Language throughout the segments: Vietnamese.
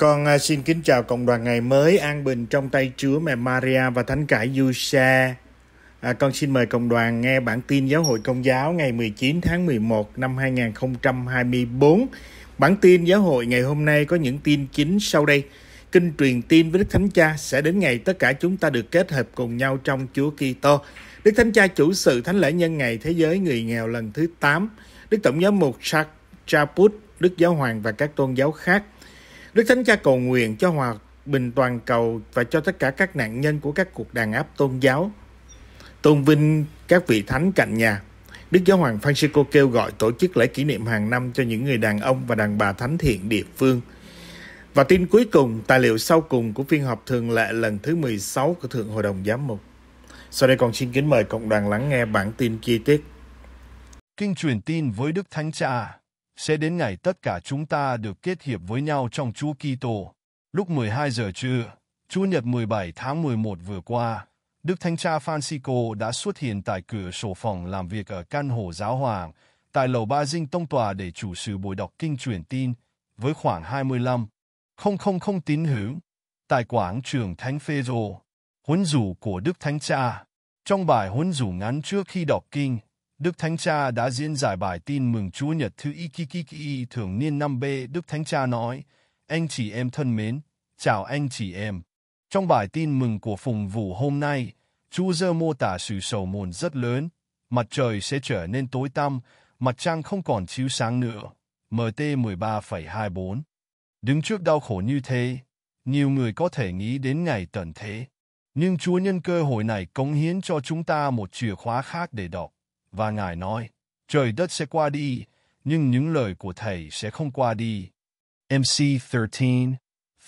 Con à, xin kính chào cộng đoàn ngày mới an bình trong tay Chúa mẹ Maria và Thánh Cải Du Sa. À, con xin mời cộng đoàn nghe bản tin Giáo hội Công giáo ngày 19 tháng 11 năm 2024. Bản tin Giáo hội ngày hôm nay có những tin chính sau đây. Kinh truyền tin với Đức Thánh Cha sẽ đến ngày tất cả chúng ta được kết hợp cùng nhau trong Chúa Kitô. Đức Thánh Cha chủ sự Thánh lễ nhân ngày Thế giới người nghèo lần thứ 8. Đức Tổng giám mục Charles Chaput, Đức Giáo Hoàng và các tôn giáo khác – Đức Thánh Cha cầu nguyện cho hòa bình toàn cầu và cho tất cả các nạn nhân của các cuộc đàn áp tôn giáo. Tôn vinh các vị thánh cạnh nhà. Đức Giáo hoàng Francisco kêu gọi tổ chức lễ kỷ niệm hàng năm cho những người đàn ông và đàn bà thánh thiện địa phương. Và tin cuối cùng, tài liệu sau cùng của phiên họp thường lệ lần thứ 16 của Thượng Hội đồng Giám mục. Sau đây còn xin kính mời cộng đoàn lắng nghe bản tin chi tiết. Kinh truyền tin với Đức Thánh Cha sẽ đến ngày tất cả chúng ta được kết hiệp với nhau trong Chúa Kitô. Lúc 12 giờ trưa, Chủ nhật 17 tháng 11 vừa qua, Đức Thánh Cha Francisco đã xuất hiện tại cửa sổ phòng làm việc ở căn hộ giáo hoàng, tại lầu Ba Dinh Tông Tòa để chủ sự buổi đọc kinh truyền tin, với khoảng 25 000 tín hữu, tại quảng trường Thánh Phê Rô, huấn rủ của Đức Thánh Cha. Trong bài huấn rủ ngắn trước khi đọc kinh, Đức Thánh Cha đã diễn giải bài tin mừng Chúa Nhật thứ Ikikiki thường niên năm b Đức Thánh Cha nói, Anh chị em thân mến, chào anh chị em. Trong bài tin mừng của phùng vụ hôm nay, Chúa Giơ mô tả sự sầu mồn rất lớn, mặt trời sẽ trở nên tối tăm, mặt trăng không còn chiếu sáng nữa. MT 13,24 Đứng trước đau khổ như thế, nhiều người có thể nghĩ đến ngày tận thế. Nhưng Chúa nhân cơ hội này cống hiến cho chúng ta một chìa khóa khác để đọc và Ngài nói, trời đất sẽ qua đi, nhưng những lời của Thầy sẽ không qua đi. MC 13,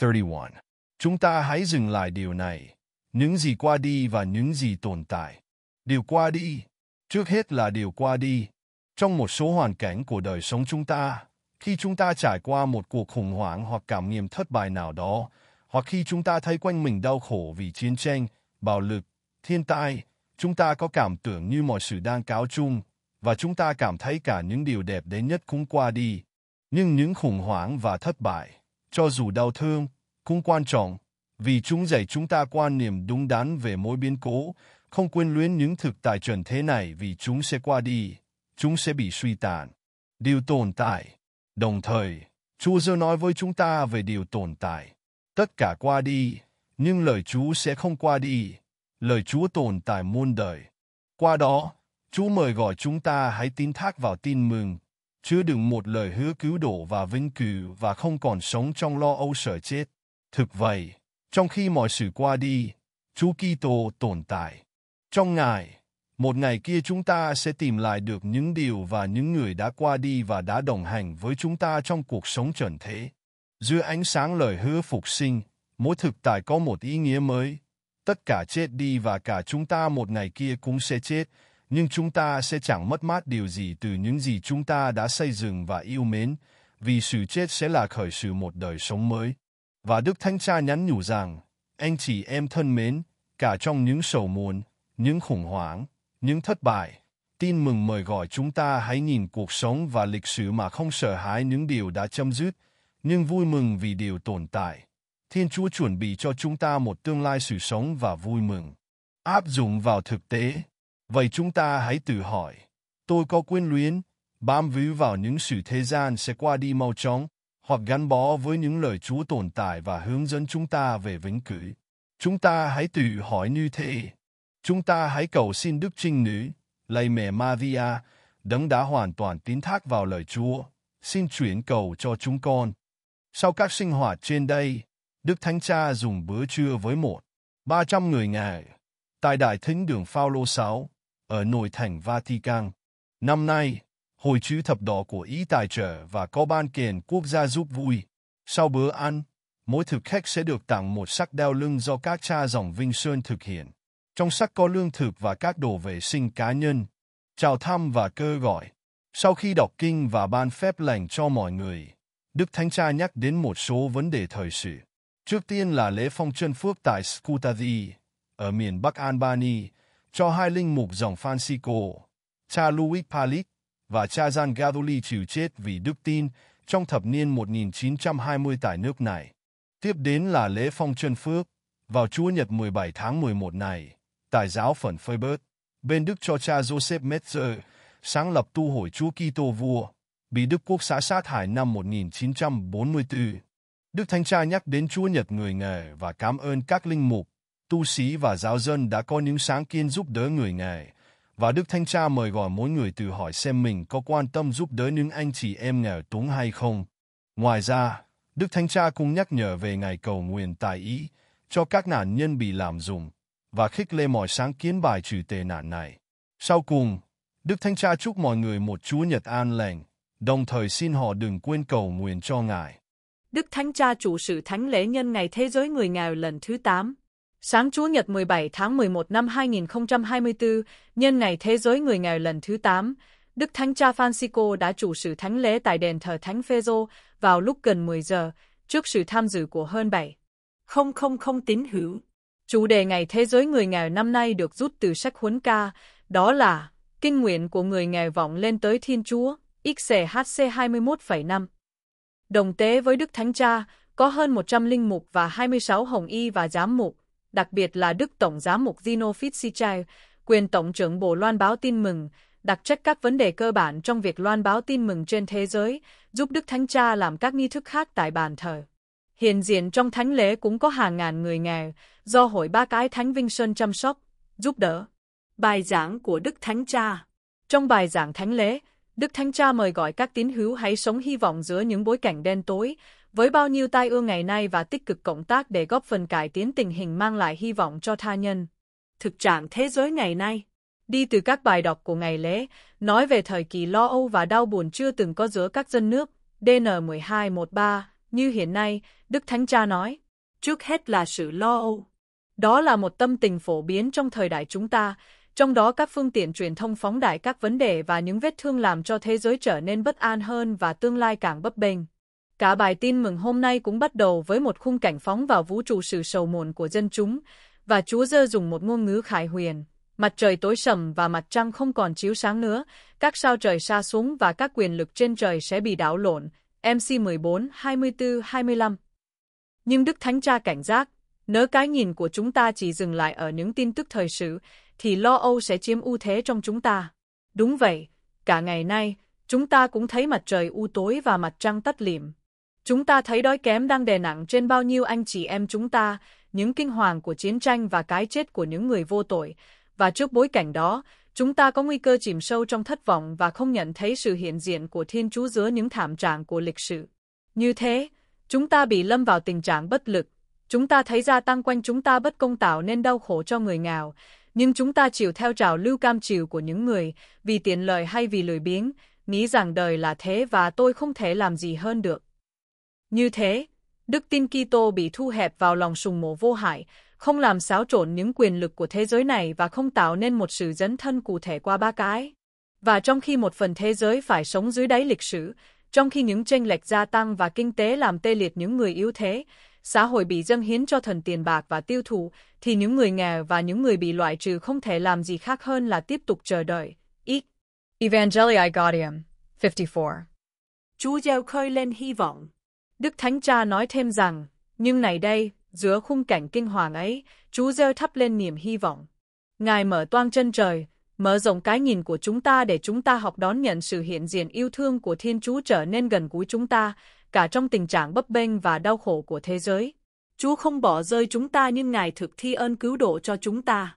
31 Chúng ta hãy dừng lại điều này, những gì qua đi và những gì tồn tại. Điều qua đi, trước hết là điều qua đi. Trong một số hoàn cảnh của đời sống chúng ta, khi chúng ta trải qua một cuộc khủng hoảng hoặc cảm nghiệm thất bại nào đó, hoặc khi chúng ta thấy quanh mình đau khổ vì chiến tranh, bạo lực, thiên tai, Chúng ta có cảm tưởng như mọi sự đang cáo chung, và chúng ta cảm thấy cả những điều đẹp đến nhất cũng qua đi. Nhưng những khủng hoảng và thất bại, cho dù đau thương, cũng quan trọng, vì chúng dạy chúng ta quan niệm đúng đắn về mỗi biến cố, không quên luyến những thực tại trần thế này vì chúng sẽ qua đi, chúng sẽ bị suy tàn. Điều tồn tại. Đồng thời, Chúa giờ nói với chúng ta về điều tồn tại. Tất cả qua đi, nhưng lời Chúa sẽ không qua đi lời Chúa tồn tại muôn đời. Qua đó, Chúa mời gọi chúng ta hãy tin thác vào tin mừng, chứ đừng một lời hứa cứu độ và vinh cửu và không còn sống trong lo âu sợ chết. Thực vậy, trong khi mọi sự qua đi, Chúa Kitô tồn tại. Trong Ngài, một ngày kia chúng ta sẽ tìm lại được những điều và những người đã qua đi và đã đồng hành với chúng ta trong cuộc sống trần thế. Dưới ánh sáng lời hứa phục sinh, mỗi thực tại có một ý nghĩa mới, tất cả chết đi và cả chúng ta một ngày kia cũng sẽ chết, nhưng chúng ta sẽ chẳng mất mát điều gì từ những gì chúng ta đã xây dựng và yêu mến, vì sự chết sẽ là khởi sự một đời sống mới. Và Đức Thánh Cha nhắn nhủ rằng, anh chị em thân mến, cả trong những sầu muộn, những khủng hoảng, những thất bại, tin mừng mời gọi chúng ta hãy nhìn cuộc sống và lịch sử mà không sợ hãi những điều đã chấm dứt, nhưng vui mừng vì điều tồn tại. Thiên Chúa chuẩn bị cho chúng ta một tương lai sự sống và vui mừng. Áp dụng vào thực tế, vậy chúng ta hãy tự hỏi, tôi có quyến luyến, bám víu vào những sự thế gian sẽ qua đi mau chóng, hoặc gắn bó với những lời Chúa tồn tại và hướng dẫn chúng ta về vĩnh cửu. Chúng ta hãy tự hỏi như thế. Chúng ta hãy cầu xin Đức Trinh Nữ, lạy mẹ Maria, đấng đã hoàn toàn tín thác vào lời Chúa, xin chuyển cầu cho chúng con. Sau các sinh hoạt trên đây, Đức Thánh Cha dùng bữa trưa với một, ba trăm người Ngài, tại Đại Thính đường Phaolô 6, ở nội thành Vatican. Năm nay, Hội chữ thập đỏ của Ý tài trợ và có ban kèn quốc gia giúp vui. Sau bữa ăn, mỗi thực khách sẽ được tặng một sắc đeo lưng do các cha dòng Vinh Sơn thực hiện. Trong sắc có lương thực và các đồ vệ sinh cá nhân, chào thăm và cơ gọi. Sau khi đọc kinh và ban phép lành cho mọi người, Đức Thánh Cha nhắc đến một số vấn đề thời sự. Trước tiên là lễ phong chân phước tại Skutadi, ở miền Bắc Albany, cho hai linh mục dòng Francisco, cha Louis Palic và cha Gian Gadoli chịu chết vì đức tin trong thập niên 1920 tại nước này. Tiếp đến là lễ phong chân phước, vào Chúa Nhật 17 tháng 11 này, tại giáo phận Freiburg, bên Đức cho cha Joseph Metzer, sáng lập tu hội Chúa Kitô vua, bị Đức quốc xã sát hại năm 1944. Đức Thánh Cha nhắc đến Chúa Nhật người nghề và cảm ơn các linh mục, tu sĩ và giáo dân đã có những sáng kiến giúp đỡ người nghề. Và Đức Thánh Cha mời gọi mỗi người tự hỏi xem mình có quan tâm giúp đỡ những anh chị em nghèo túng hay không. Ngoài ra, Đức Thánh Cha cũng nhắc nhở về ngày cầu nguyện tại Ý cho các nạn nhân bị làm dụng và khích lệ mọi sáng kiến bài trừ tệ nạn này. Sau cùng, Đức Thánh Cha chúc mọi người một Chúa Nhật an lành, đồng thời xin họ đừng quên cầu nguyện cho Ngài. Đức Thánh Cha chủ sự Thánh lễ nhân ngày Thế giới người nghèo lần thứ 8. Sáng Chúa nhật 17 tháng 11 năm 2024, nhân ngày Thế giới người nghèo lần thứ 8, Đức Thánh Cha Francisco đã chủ sự thánh lễ tại đền thờ Thánh Phaero vào lúc gần 10 giờ, trước sự tham dự của hơn 7. Không không không tín hữu. Chủ đề Ngày Thế giới Người Nghèo năm nay được rút từ sách huấn ca, đó là Kinh nguyện của người nghèo vọng lên tới Thiên Chúa, XCHC 21,5. Đồng tế với Đức Thánh Cha, có hơn 100 linh mục và 26 hồng y và giám mục, đặc biệt là Đức Tổng giám mục Zino Fitzsichai, quyền Tổng trưởng Bộ Loan báo tin mừng, đặc trách các vấn đề cơ bản trong việc loan báo tin mừng trên thế giới, giúp Đức Thánh Cha làm các nghi thức khác tại bàn thờ. Hiện diện trong thánh lễ cũng có hàng ngàn người nghèo, do Hội Ba Cái Thánh Vinh Sơn chăm sóc, giúp đỡ. Bài giảng của Đức Thánh Cha Trong bài giảng thánh lễ, Đức Thánh Cha mời gọi các tín hữu hãy sống hy vọng giữa những bối cảnh đen tối, với bao nhiêu tai ương ngày nay và tích cực cộng tác để góp phần cải tiến tình hình mang lại hy vọng cho tha nhân. Thực trạng thế giới ngày nay Đi từ các bài đọc của ngày lễ, nói về thời kỳ lo âu và đau buồn chưa từng có giữa các dân nước, DN1213, như hiện nay, Đức Thánh Cha nói, trước hết là sự lo âu. Đó là một tâm tình phổ biến trong thời đại chúng ta, trong đó các phương tiện truyền thông phóng đại các vấn đề và những vết thương làm cho thế giới trở nên bất an hơn và tương lai càng bất bền. Cả bài tin mừng hôm nay cũng bắt đầu với một khung cảnh phóng vào vũ trụ sự sầu muộn của dân chúng, và Chúa Giơ dùng một ngôn ngữ khải huyền. Mặt trời tối sầm và mặt trăng không còn chiếu sáng nữa, các sao trời xa xuống và các quyền lực trên trời sẽ bị đảo lộn. MC 14, 24, 25 Nhưng Đức Thánh Cha cảnh giác, nỡ cái nhìn của chúng ta chỉ dừng lại ở những tin tức thời sự, thì lo âu sẽ chiếm ưu thế trong chúng ta. Đúng vậy, cả ngày nay, chúng ta cũng thấy mặt trời u tối và mặt trăng tắt liệm. Chúng ta thấy đói kém đang đè nặng trên bao nhiêu anh chị em chúng ta, những kinh hoàng của chiến tranh và cái chết của những người vô tội, và trước bối cảnh đó, chúng ta có nguy cơ chìm sâu trong thất vọng và không nhận thấy sự hiện diện của Thiên Chúa giữa những thảm trạng của lịch sử. Như thế, chúng ta bị lâm vào tình trạng bất lực, chúng ta thấy gia tăng quanh chúng ta bất công tạo nên đau khổ cho người nghèo, nhưng chúng ta chịu theo trào lưu cam chịu của những người, vì tiện lợi hay vì lười biếng, nghĩ rằng đời là thế và tôi không thể làm gì hơn được. Như thế, đức tin Kitô bị thu hẹp vào lòng sùng mộ vô hại, không làm xáo trộn những quyền lực của thế giới này và không tạo nên một sự dấn thân cụ thể qua ba cái. Và trong khi một phần thế giới phải sống dưới đáy lịch sử, trong khi những tranh lệch gia tăng và kinh tế làm tê liệt những người yếu thế, xã hội bị dâng hiến cho thần tiền bạc và tiêu thụ, thì những người nghèo và những người bị loại trừ không thể làm gì khác hơn là tiếp tục chờ đợi. Ít. Evangelii Gaudium 54 Chúa gieo khơi lên hy vọng. Đức Thánh Cha nói thêm rằng, nhưng này đây, giữa khung cảnh kinh hoàng ấy, Chúa gieo thắp lên niềm hy vọng. Ngài mở toang chân trời, mở rộng cái nhìn của chúng ta để chúng ta học đón nhận sự hiện diện yêu thương của Thiên Chúa trở nên gần gũi chúng ta, cả trong tình trạng bấp bênh và đau khổ của thế giới. Chúa không bỏ rơi chúng ta nhưng Ngài thực thi ơn cứu độ cho chúng ta.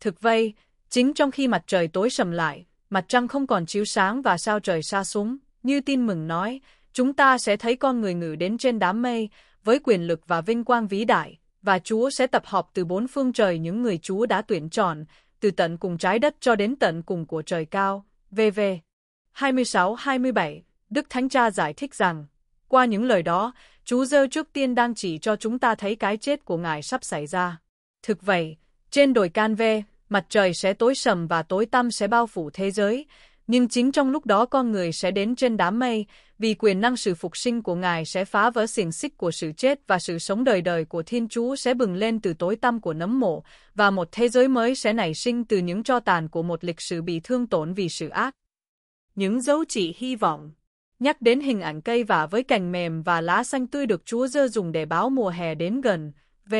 Thực vậy, chính trong khi mặt trời tối sầm lại, mặt trăng không còn chiếu sáng và sao trời xa xuống, như tin mừng nói, chúng ta sẽ thấy con người ngự đến trên đám mây, với quyền lực và vinh quang vĩ đại, và Chúa sẽ tập họp từ bốn phương trời những người Chúa đã tuyển chọn, từ tận cùng trái đất cho đến tận cùng của trời cao. VV 26-27, Đức Thánh Cha giải thích rằng, qua những lời đó, chú Dơ trước tiên đang chỉ cho chúng ta thấy cái chết của ngài sắp xảy ra. Thực vậy, trên đồi can ve, mặt trời sẽ tối sầm và tối tăm sẽ bao phủ thế giới, nhưng chính trong lúc đó con người sẽ đến trên đám mây, vì quyền năng sự phục sinh của Ngài sẽ phá vỡ xiềng xích của sự chết và sự sống đời đời của Thiên Chúa sẽ bừng lên từ tối tăm của nấm mộ, và một thế giới mới sẽ nảy sinh từ những cho tàn của một lịch sử bị thương tổn vì sự ác. Những dấu chỉ hy vọng Nhắc đến hình ảnh cây vả với cành mềm và lá xanh tươi được Chúa Giê dùng để báo mùa hè đến gần. V.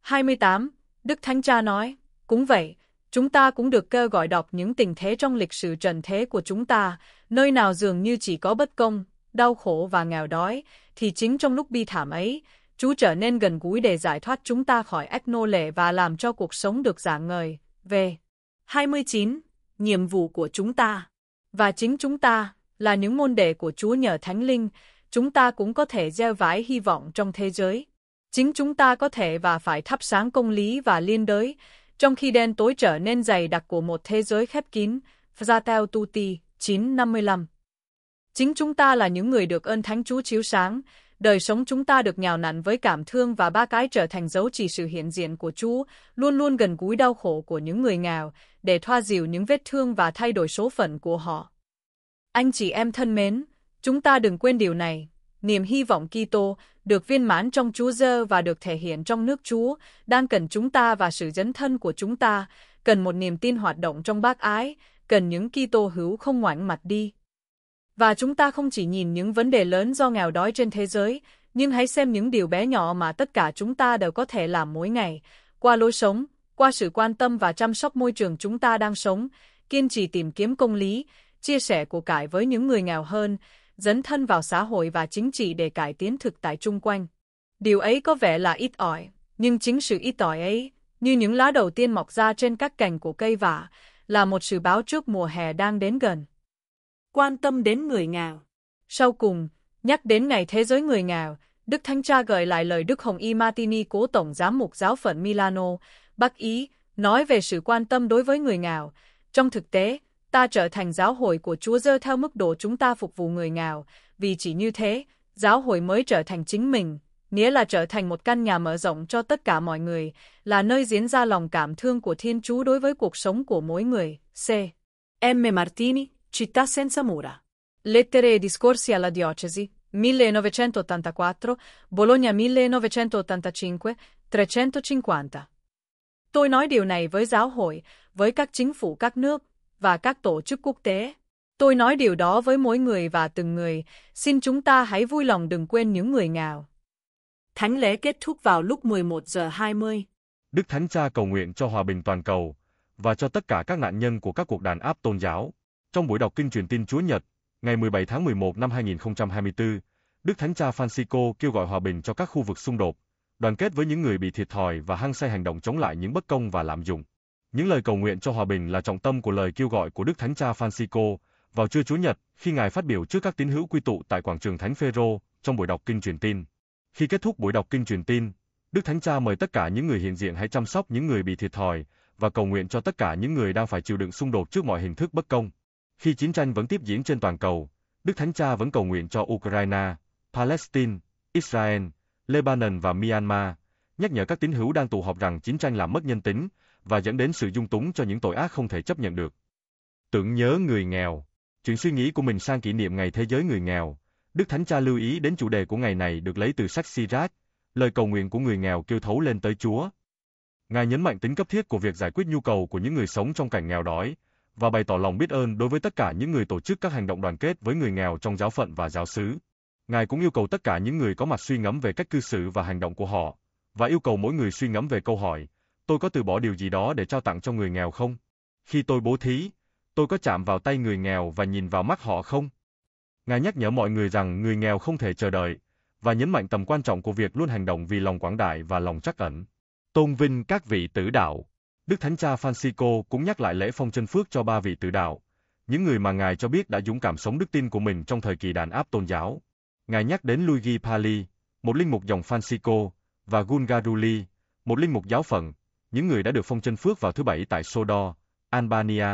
28. Đức Thánh Cha nói, cũng vậy, chúng ta cũng được kêu gọi đọc những tình thế trong lịch sử trần thế của chúng ta, nơi nào dường như chỉ có bất công, đau khổ và nghèo đói, thì chính trong lúc bi thảm ấy, Chúa trở nên gần gũi để giải thoát chúng ta khỏi ách nô lệ và làm cho cuộc sống được giảng ngời. Về 29. Nhiệm vụ của chúng ta Và chính chúng ta, là những môn đệ của Chúa nhờ Thánh Linh, chúng ta cũng có thể gieo vái hy vọng trong thế giới. Chính chúng ta có thể và phải thắp sáng công lý và liên đới, trong khi đen tối trở nên dày đặc của một thế giới khép kín, Frateo Tutti, 955. Chính chúng ta là những người được ơn Thánh Chúa chiếu sáng, đời sống chúng ta được nhào nặn với cảm thương và ba cái trở thành dấu chỉ sự hiện diện của Chúa, luôn luôn gần gũi đau khổ của những người nghèo, để thoa dịu những vết thương và thay đổi số phận của họ. Anh chị em thân mến, chúng ta đừng quên điều này. Niềm hy vọng Kitô được viên mãn trong Chúa Giơ và được thể hiện trong nước Chúa, đang cần chúng ta và sự dấn thân của chúng ta, cần một niềm tin hoạt động trong bác ái, cần những Kitô hữu không ngoảnh mặt đi. Và chúng ta không chỉ nhìn những vấn đề lớn do nghèo đói trên thế giới, nhưng hãy xem những điều bé nhỏ mà tất cả chúng ta đều có thể làm mỗi ngày, qua lối sống, qua sự quan tâm và chăm sóc môi trường chúng ta đang sống, kiên trì tìm kiếm công lý, chia sẻ của cải với những người nghèo hơn, dấn thân vào xã hội và chính trị để cải tiến thực tại chung quanh. Điều ấy có vẻ là ít ỏi, nhưng chính sự ít ỏi ấy, như những lá đầu tiên mọc ra trên các cành của cây vả, là một sự báo trước mùa hè đang đến gần. Quan tâm đến người nghèo. Sau cùng, nhắc đến ngày thế giới người nghèo, Đức Thánh Cha gợi lại lời Đức Hồng Y Martini cố tổng giám mục giáo phận Milano, Bắc Ý, nói về sự quan tâm đối với người nghèo. Trong thực tế, ta trở thành giáo hội của Chúa dơ theo mức độ chúng ta phục vụ người nghèo, vì chỉ như thế, giáo hội mới trở thành chính mình, nghĩa là trở thành một căn nhà mở rộng cho tất cả mọi người, là nơi diễn ra lòng cảm thương của Thiên Chúa đối với cuộc sống của mỗi người. C. M. Martini, Città senza mura. Lettere e discorsi alla diocesi, 1984, Bologna 1985, 350. Tôi nói điều này với giáo hội, với các chính phủ các nước, và các tổ chức quốc tế. Tôi nói điều đó với mỗi người và từng người, xin chúng ta hãy vui lòng đừng quên những người nghèo. Thánh lễ kết thúc vào lúc 11 giờ 20. Đức Thánh Cha cầu nguyện cho hòa bình toàn cầu và cho tất cả các nạn nhân của các cuộc đàn áp tôn giáo. Trong buổi đọc kinh truyền tin Chúa Nhật, ngày 17 tháng 11 năm 2024, Đức Thánh Cha Francisco kêu gọi hòa bình cho các khu vực xung đột, đoàn kết với những người bị thiệt thòi và hăng say hành động chống lại những bất công và lạm dụng. Những lời cầu nguyện cho hòa bình là trọng tâm của lời kêu gọi của Đức Thánh Cha Francisco vào trưa Chủ nhật khi ngài phát biểu trước các tín hữu quy tụ tại quảng trường Thánh Phêrô trong buổi đọc kinh truyền tin. Khi kết thúc buổi đọc kinh truyền tin, Đức Thánh Cha mời tất cả những người hiện diện hãy chăm sóc những người bị thiệt thòi và cầu nguyện cho tất cả những người đang phải chịu đựng xung đột trước mọi hình thức bất công. Khi chiến tranh vẫn tiếp diễn trên toàn cầu, Đức Thánh Cha vẫn cầu nguyện cho Ukraine, Palestine, Israel, Lebanon và Myanmar, nhắc nhở các tín hữu đang tụ họp rằng chiến tranh làm mất nhân tính và dẫn đến sự dung túng cho những tội ác không thể chấp nhận được. Tưởng nhớ người nghèo, chuyển suy nghĩ của mình sang kỷ niệm Ngày Thế giới Người Nghèo, Đức Thánh Cha lưu ý đến chủ đề của ngày này được lấy từ sách Sirach, lời cầu nguyện của người nghèo kêu thấu lên tới Chúa. Ngài nhấn mạnh tính cấp thiết của việc giải quyết nhu cầu của những người sống trong cảnh nghèo đói, và bày tỏ lòng biết ơn đối với tất cả những người tổ chức các hành động đoàn kết với người nghèo trong giáo phận và giáo xứ. Ngài cũng yêu cầu tất cả những người có mặt suy ngẫm về cách cư xử và hành động của họ, và yêu cầu mỗi người suy ngẫm về câu hỏi, tôi có từ bỏ điều gì đó để trao tặng cho người nghèo không? Khi tôi bố thí, tôi có chạm vào tay người nghèo và nhìn vào mắt họ không? Ngài nhắc nhở mọi người rằng người nghèo không thể chờ đợi, và nhấn mạnh tầm quan trọng của việc luôn hành động vì lòng quảng đại và lòng trắc ẩn. Tôn vinh các vị tử đạo Đức Thánh Cha Francisco cũng nhắc lại lễ phong chân phước cho ba vị tử đạo, những người mà Ngài cho biết đã dũng cảm sống đức tin của mình trong thời kỳ đàn áp tôn giáo. Ngài nhắc đến Luigi Pali, một linh mục dòng Francisco, và Gungaduli, một linh mục giáo phận, những người đã được phong chân phước vào thứ Bảy tại Sodor, Albania,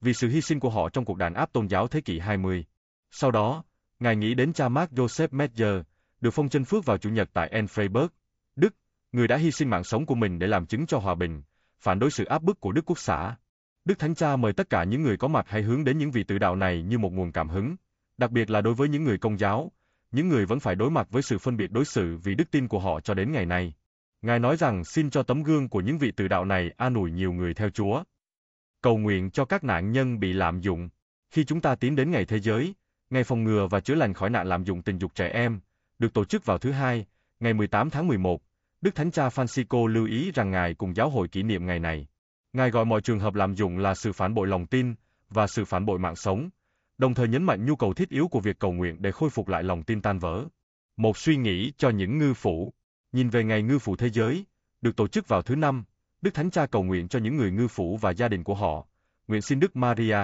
vì sự hy sinh của họ trong cuộc đàn áp tôn giáo thế kỷ 20. Sau đó, Ngài nghĩ đến cha Mark Joseph Meyer, được phong chân phước vào Chủ nhật tại Enfreiburg, Đức, người đã hy sinh mạng sống của mình để làm chứng cho hòa bình, phản đối sự áp bức của Đức Quốc xã. Đức Thánh Cha mời tất cả những người có mặt hãy hướng đến những vị tự đạo này như một nguồn cảm hứng, đặc biệt là đối với những người công giáo, những người vẫn phải đối mặt với sự phân biệt đối xử vì đức tin của họ cho đến ngày nay. Ngài nói rằng xin cho tấm gương của những vị tự đạo này an ủi nhiều người theo Chúa. Cầu nguyện cho các nạn nhân bị lạm dụng. Khi chúng ta tiến đến ngày thế giới, ngày phòng ngừa và chữa lành khỏi nạn lạm dụng tình dục trẻ em, được tổ chức vào thứ hai, ngày 18 tháng 11, Đức Thánh Cha Francisco lưu ý rằng Ngài cùng giáo hội kỷ niệm ngày này. Ngài gọi mọi trường hợp lạm dụng là sự phản bội lòng tin và sự phản bội mạng sống, đồng thời nhấn mạnh nhu cầu thiết yếu của việc cầu nguyện để khôi phục lại lòng tin tan vỡ. Một suy nghĩ cho những ngư phủ Nhìn về ngày ngư phụ thế giới, được tổ chức vào thứ năm, Đức Thánh Cha cầu nguyện cho những người ngư phủ và gia đình của họ. Nguyện xin Đức Maria,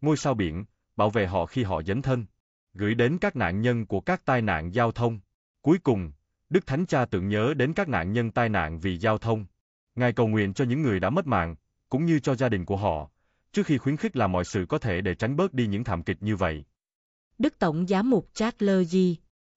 ngôi sao biển, bảo vệ họ khi họ dấn thân, gửi đến các nạn nhân của các tai nạn giao thông. Cuối cùng, Đức Thánh Cha tưởng nhớ đến các nạn nhân tai nạn vì giao thông. Ngài cầu nguyện cho những người đã mất mạng, cũng như cho gia đình của họ, trước khi khuyến khích làm mọi sự có thể để tránh bớt đi những thảm kịch như vậy. Đức Tổng giám mục Charles G.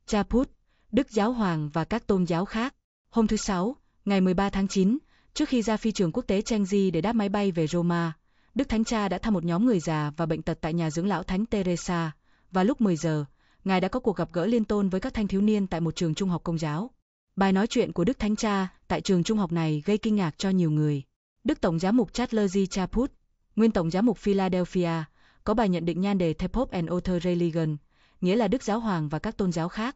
Chaput Đức Giáo Hoàng và các tôn giáo khác. Hôm thứ Sáu, ngày 13 tháng 9, trước khi ra phi trường quốc tế Changi để đáp máy bay về Roma, Đức Thánh Cha đã thăm một nhóm người già và bệnh tật tại nhà dưỡng lão Thánh Teresa, và lúc 10 giờ, Ngài đã có cuộc gặp gỡ liên tôn với các thanh thiếu niên tại một trường trung học công giáo. Bài nói chuyện của Đức Thánh Cha tại trường trung học này gây kinh ngạc cho nhiều người. Đức Tổng giám mục Charles G. Chaput, nguyên Tổng giám mục Philadelphia, có bài nhận định nhan đề The Pope and Other Religion, nghĩa là Đức Giáo Hoàng và các tôn giáo khác.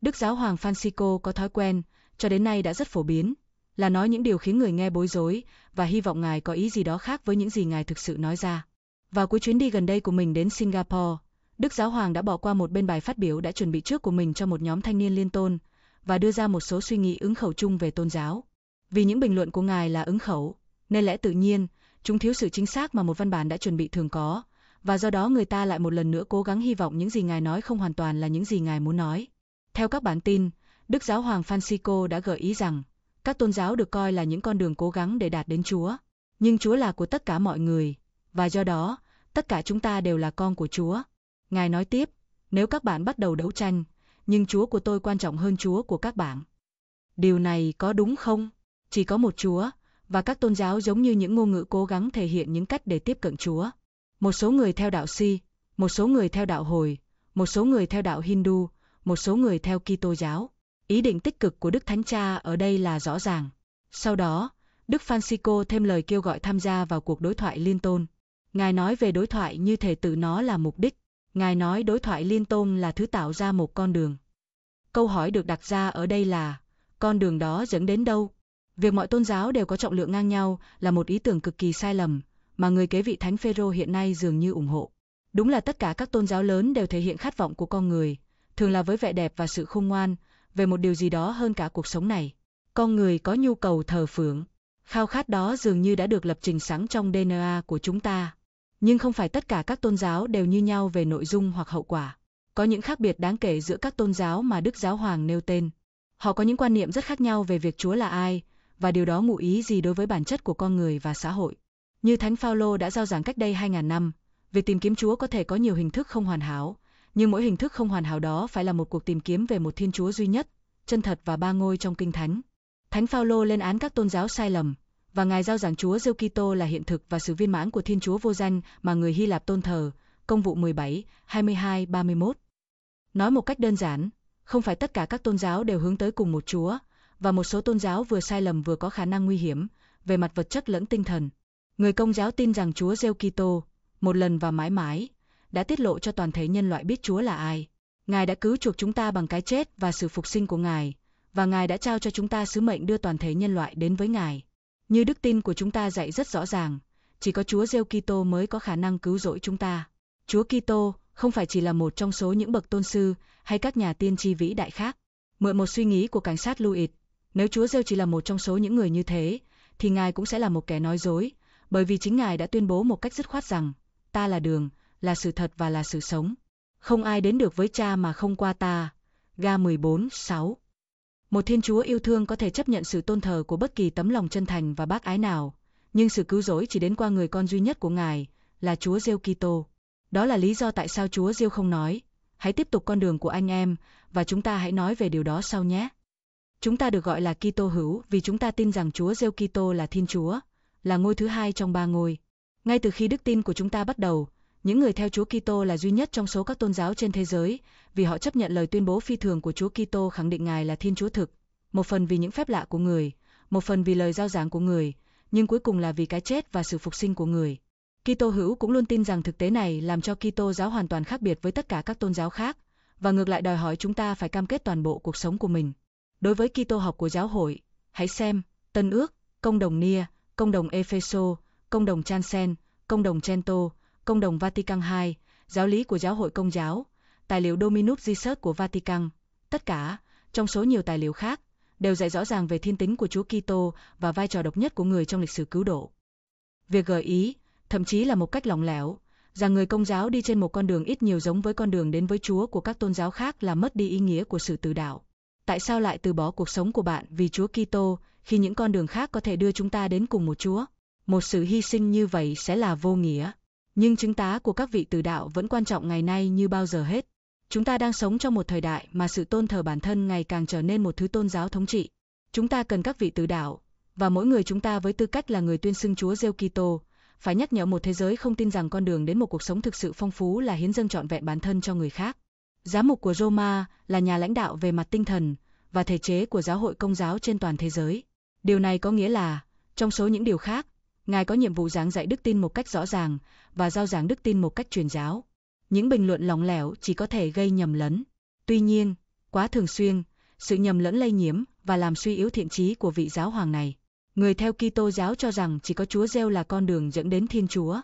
Đức giáo hoàng Francisco có thói quen, cho đến nay đã rất phổ biến, là nói những điều khiến người nghe bối rối và hy vọng ngài có ý gì đó khác với những gì ngài thực sự nói ra. Vào cuối chuyến đi gần đây của mình đến Singapore, Đức Giáo Hoàng đã bỏ qua một bên bài phát biểu đã chuẩn bị trước của mình cho một nhóm thanh niên liên tôn và đưa ra một số suy nghĩ ứng khẩu chung về tôn giáo. Vì những bình luận của ngài là ứng khẩu, nên lẽ tự nhiên, chúng thiếu sự chính xác mà một văn bản đã chuẩn bị thường có, và do đó người ta lại một lần nữa cố gắng hy vọng những gì ngài nói không hoàn toàn là những gì ngài muốn nói. Theo các bản tin, Đức Giáo Hoàng Francisco đã gợi ý rằng, các tôn giáo được coi là những con đường cố gắng để đạt đến Chúa. Nhưng Chúa là của tất cả mọi người, và do đó, tất cả chúng ta đều là con của Chúa. Ngài nói tiếp, nếu các bạn bắt đầu đấu tranh, nhưng Chúa của tôi quan trọng hơn Chúa của các bạn. Điều này có đúng không? Chỉ có một Chúa, và các tôn giáo giống như những ngôn ngữ cố gắng thể hiện những cách để tiếp cận Chúa. Một số người theo đạo Si, một số người theo đạo Hồi, một số người theo đạo Hindu, một số người theo Kitô giáo. Ý định tích cực của Đức Thánh Cha ở đây là rõ ràng. Sau đó, Đức Francisco thêm lời kêu gọi tham gia vào cuộc đối thoại liên tôn. Ngài nói về đối thoại như thể tự nó là mục đích. Ngài nói đối thoại liên tôn là thứ tạo ra một con đường. Câu hỏi được đặt ra ở đây là, con đường đó dẫn đến đâu? Việc mọi tôn giáo đều có trọng lượng ngang nhau là một ý tưởng cực kỳ sai lầm, mà người kế vị Thánh Phêrô hiện nay dường như ủng hộ. Đúng là tất cả các tôn giáo lớn đều thể hiện khát vọng của con người, thường là với vẻ đẹp và sự khôn ngoan, về một điều gì đó hơn cả cuộc sống này. Con người có nhu cầu thờ phượng, khao khát đó dường như đã được lập trình sẵn trong DNA của chúng ta. Nhưng không phải tất cả các tôn giáo đều như nhau về nội dung hoặc hậu quả. Có những khác biệt đáng kể giữa các tôn giáo mà Đức Giáo Hoàng nêu tên. Họ có những quan niệm rất khác nhau về việc Chúa là ai, và điều đó ngụ ý gì đối với bản chất của con người và xã hội. Như Thánh Phaolô đã giao giảng cách đây 2.000 năm, việc tìm kiếm Chúa có thể có nhiều hình thức không hoàn hảo, nhưng mỗi hình thức không hoàn hảo đó phải là một cuộc tìm kiếm về một Thiên Chúa duy nhất, chân thật và ba ngôi trong Kinh Thánh. Thánh Phaolô lên án các tôn giáo sai lầm và ngài giao giảng Chúa Giêsu Kitô là hiện thực và sự viên mãn của Thiên Chúa vô danh mà người Hy Lạp tôn thờ. Công vụ 17, 22, 31. Nói một cách đơn giản, không phải tất cả các tôn giáo đều hướng tới cùng một Chúa, và một số tôn giáo vừa sai lầm vừa có khả năng nguy hiểm về mặt vật chất lẫn tinh thần. Người Công giáo tin rằng Chúa Giêsu Kitô một lần và mãi mãi đã tiết lộ cho toàn thể nhân loại biết Chúa là ai. Ngài đã cứu chuộc chúng ta bằng cái chết và sự phục sinh của Ngài, và Ngài đã trao cho chúng ta sứ mệnh đưa toàn thể nhân loại đến với Ngài. Như đức tin của chúng ta dạy rất rõ ràng, chỉ có Chúa Giêsu Kitô mới có khả năng cứu rỗi chúng ta. Chúa Kitô không phải chỉ là một trong số những bậc tôn sư hay các nhà tiên tri vĩ đại khác. Mượn một suy nghĩ của cảnh sát Louis, nếu Chúa Giêsu chỉ là một trong số những người như thế, thì Ngài cũng sẽ là một kẻ nói dối, bởi vì chính Ngài đã tuyên bố một cách dứt khoát rằng, ta là đường, là sự thật và là sự sống. Không ai đến được với cha mà không qua ta. Ga 14, 6 Một Thiên Chúa yêu thương có thể chấp nhận sự tôn thờ của bất kỳ tấm lòng chân thành và bác ái nào, nhưng sự cứu rỗi chỉ đến qua người con duy nhất của Ngài, là Chúa Giêsu Kitô. Đó là lý do tại sao Chúa Giêsu không nói, hãy tiếp tục con đường của anh em và chúng ta hãy nói về điều đó sau nhé. Chúng ta được gọi là Kitô hữu vì chúng ta tin rằng Chúa Giêsu Kitô là Thiên Chúa, là ngôi thứ hai trong ba ngôi. Ngay từ khi đức tin của chúng ta bắt đầu, những người theo Chúa Kitô là duy nhất trong số các tôn giáo trên thế giới, vì họ chấp nhận lời tuyên bố phi thường của Chúa Kitô khẳng định Ngài là Thiên Chúa thực, một phần vì những phép lạ của người, một phần vì lời giao giảng của người, nhưng cuối cùng là vì cái chết và sự phục sinh của người. Kitô hữu cũng luôn tin rằng thực tế này làm cho Kitô giáo hoàn toàn khác biệt với tất cả các tôn giáo khác và ngược lại đòi hỏi chúng ta phải cam kết toàn bộ cuộc sống của mình. Đối với Kitô học của giáo hội, hãy xem Tân ước, Công đồng Nia, Công đồng Epheso, Công đồng Chansen, Công đồng Trento, Công đồng Vatican II, Giáo lý của Giáo hội Công giáo, tài liệu Dominus Jesus của Vatican. Tất cả, trong số nhiều tài liệu khác, đều dạy rõ ràng về thiên tính của Chúa Kitô và vai trò độc nhất của người trong lịch sử cứu độ. Việc gợi ý, thậm chí là một cách lỏng lẻo, rằng người Công giáo đi trên một con đường ít nhiều giống với con đường đến với Chúa của các tôn giáo khác là mất đi ý nghĩa của sự từ đạo. Tại sao lại từ bỏ cuộc sống của bạn vì Chúa Kitô khi những con đường khác có thể đưa chúng ta đến cùng một Chúa? Một sự hy sinh như vậy sẽ là vô nghĩa. Nhưng chứng tá của các vị từ đạo vẫn quan trọng ngày nay như bao giờ hết. Chúng ta đang sống trong một thời đại mà sự tôn thờ bản thân ngày càng trở nên một thứ tôn giáo thống trị. Chúng ta cần các vị từ đạo và mỗi người chúng ta với tư cách là người tuyên xưng Chúa Giêsu Kitô, phải nhắc nhở một thế giới không tin rằng con đường đến một cuộc sống thực sự phong phú là hiến dâng trọn vẹn bản thân cho người khác. Giám mục của Roma là nhà lãnh đạo về mặt tinh thần và thể chế của giáo hội công giáo trên toàn thế giới. Điều này có nghĩa là, trong số những điều khác, Ngài có nhiệm vụ giảng dạy đức tin một cách rõ ràng và giao giảng đức tin một cách truyền giáo. Những bình luận lỏng lẻo chỉ có thể gây nhầm lẫn. Tuy nhiên, quá thường xuyên, sự nhầm lẫn lây nhiễm và làm suy yếu thiện trí của vị giáo hoàng này. Người theo Kitô giáo cho rằng chỉ có Chúa gieo là con đường dẫn đến Thiên Chúa.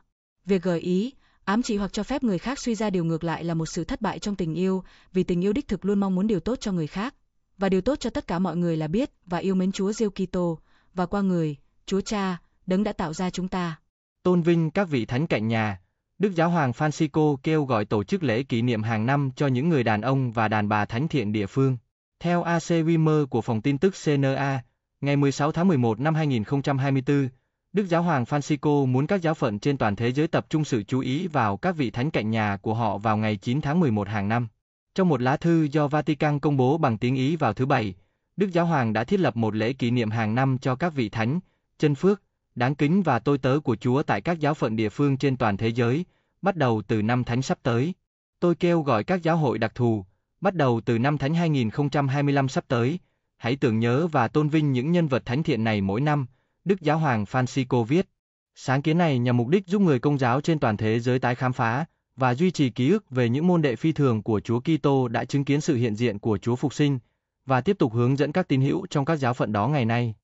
Việc gợi ý, ám chỉ hoặc cho phép người khác suy ra điều ngược lại là một sự thất bại trong tình yêu, vì tình yêu đích thực luôn mong muốn điều tốt cho người khác và điều tốt cho tất cả mọi người là biết và yêu mến Chúa Giêsu Kitô và qua người, Chúa Cha, đấng đã tạo ra chúng ta. Tôn vinh các vị thánh cạnh nhà, Đức Giáo hoàng Francisco kêu gọi tổ chức lễ kỷ niệm hàng năm cho những người đàn ông và đàn bà thánh thiện địa phương. Theo AC Weimer của phòng tin tức CNA, ngày 16 tháng 11 năm 2024, Đức Giáo hoàng Francisco muốn các giáo phận trên toàn thế giới tập trung sự chú ý vào các vị thánh cạnh nhà của họ vào ngày 9 tháng 11 hàng năm. Trong một lá thư do Vatican công bố bằng tiếng Ý vào thứ Bảy, Đức Giáo hoàng đã thiết lập một lễ kỷ niệm hàng năm cho các vị thánh, chân phước, đáng kính và tôi tớ của Chúa tại các giáo phận địa phương trên toàn thế giới, bắt đầu từ năm thánh sắp tới. Tôi kêu gọi các giáo hội đặc thù, bắt đầu từ năm thánh 2025 sắp tới, hãy tưởng nhớ và tôn vinh những nhân vật thánh thiện này mỗi năm, Đức Giáo hoàng Francisco viết. Sáng kiến này nhằm mục đích giúp người công giáo trên toàn thế giới tái khám phá và duy trì ký ức về những môn đệ phi thường của Chúa Kitô đã chứng kiến sự hiện diện của Chúa phục sinh và tiếp tục hướng dẫn các tín hữu trong các giáo phận đó ngày nay.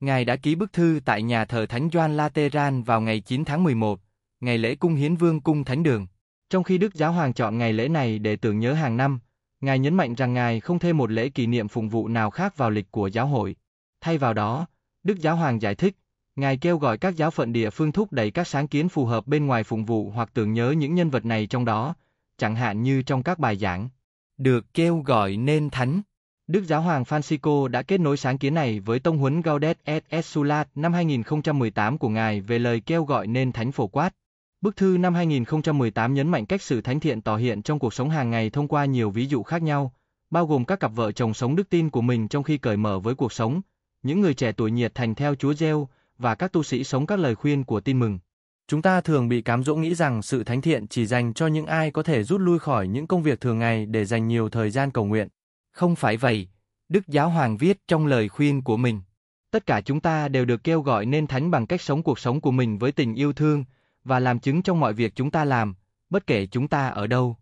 Ngài đã ký bức thư tại nhà thờ Thánh Doan Lateran vào ngày 9 tháng 11, ngày lễ cung hiến vương cung thánh đường. Trong khi Đức Giáo Hoàng chọn ngày lễ này để tưởng nhớ hàng năm, Ngài nhấn mạnh rằng Ngài không thêm một lễ kỷ niệm phụng vụ nào khác vào lịch của giáo hội. Thay vào đó, Đức Giáo Hoàng giải thích, Ngài kêu gọi các giáo phận địa phương thúc đẩy các sáng kiến phù hợp bên ngoài phụng vụ hoặc tưởng nhớ những nhân vật này trong đó, chẳng hạn như trong các bài giảng. Được kêu gọi nên thánh. Đức Giáo hoàng Francisco đã kết nối sáng kiến này với tông huấn Gaudet et Exsulat năm 2018 của ngài về lời kêu gọi nên thánh phổ quát. Bức thư năm 2018 nhấn mạnh cách sự thánh thiện tỏ hiện trong cuộc sống hàng ngày thông qua nhiều ví dụ khác nhau, bao gồm các cặp vợ chồng sống đức tin của mình trong khi cởi mở với cuộc sống, những người trẻ tuổi nhiệt thành theo Chúa Giêsu và các tu sĩ sống các lời khuyên của tin mừng. Chúng ta thường bị cám dỗ nghĩ rằng sự thánh thiện chỉ dành cho những ai có thể rút lui khỏi những công việc thường ngày để dành nhiều thời gian cầu nguyện. Không phải vậy, Đức Giáo Hoàng viết trong lời khuyên của mình. Tất cả chúng ta đều được kêu gọi nên thánh bằng cách sống cuộc sống của mình với tình yêu thương, và làm chứng trong mọi việc chúng ta làm, bất kể chúng ta ở đâu.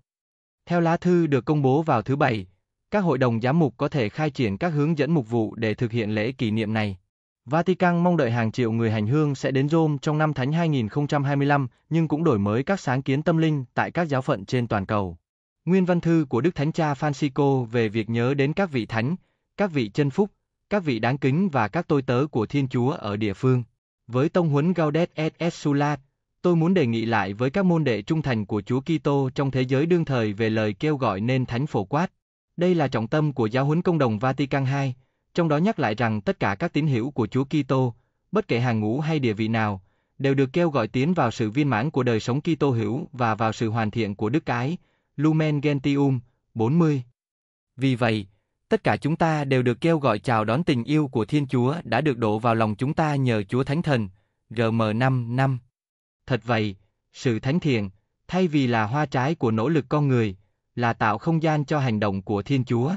Theo lá thư được công bố vào thứ Bảy, các hội đồng giám mục có thể khai triển các hướng dẫn mục vụ để thực hiện lễ kỷ niệm này. Vatican mong đợi hàng triệu người hành hương sẽ đến Rome trong năm Thánh 2025, nhưng cũng đổi mới các sáng kiến tâm linh tại các giáo phận trên toàn cầu. Nguyên văn thư của Đức Thánh Cha Francisco về việc nhớ đến các vị thánh, các vị chân phúc, các vị đáng kính và các tôi tớ của Thiên Chúa ở địa phương. Với tông huấn Gaudet et Sula, tôi muốn đề nghị lại với các môn đệ trung thành của Chúa Kitô trong thế giới đương thời về lời kêu gọi nên thánh phổ quát. Đây là trọng tâm của giáo huấn công đồng Vatican II, trong đó nhắc lại rằng tất cả các tín hữu của Chúa Kitô, bất kể hàng ngũ hay địa vị nào, đều được kêu gọi tiến vào sự viên mãn của đời sống Kitô hữu và vào sự hoàn thiện của đức cái, Lumen Gentium, 40. Vì vậy, tất cả chúng ta đều được kêu gọi chào đón tình yêu của Thiên Chúa đã được đổ vào lòng chúng ta nhờ Chúa Thánh Thần, RM5 năm. Thật vậy, sự thánh thiện, thay vì là hoa trái của nỗ lực con người, là tạo không gian cho hành động của Thiên Chúa.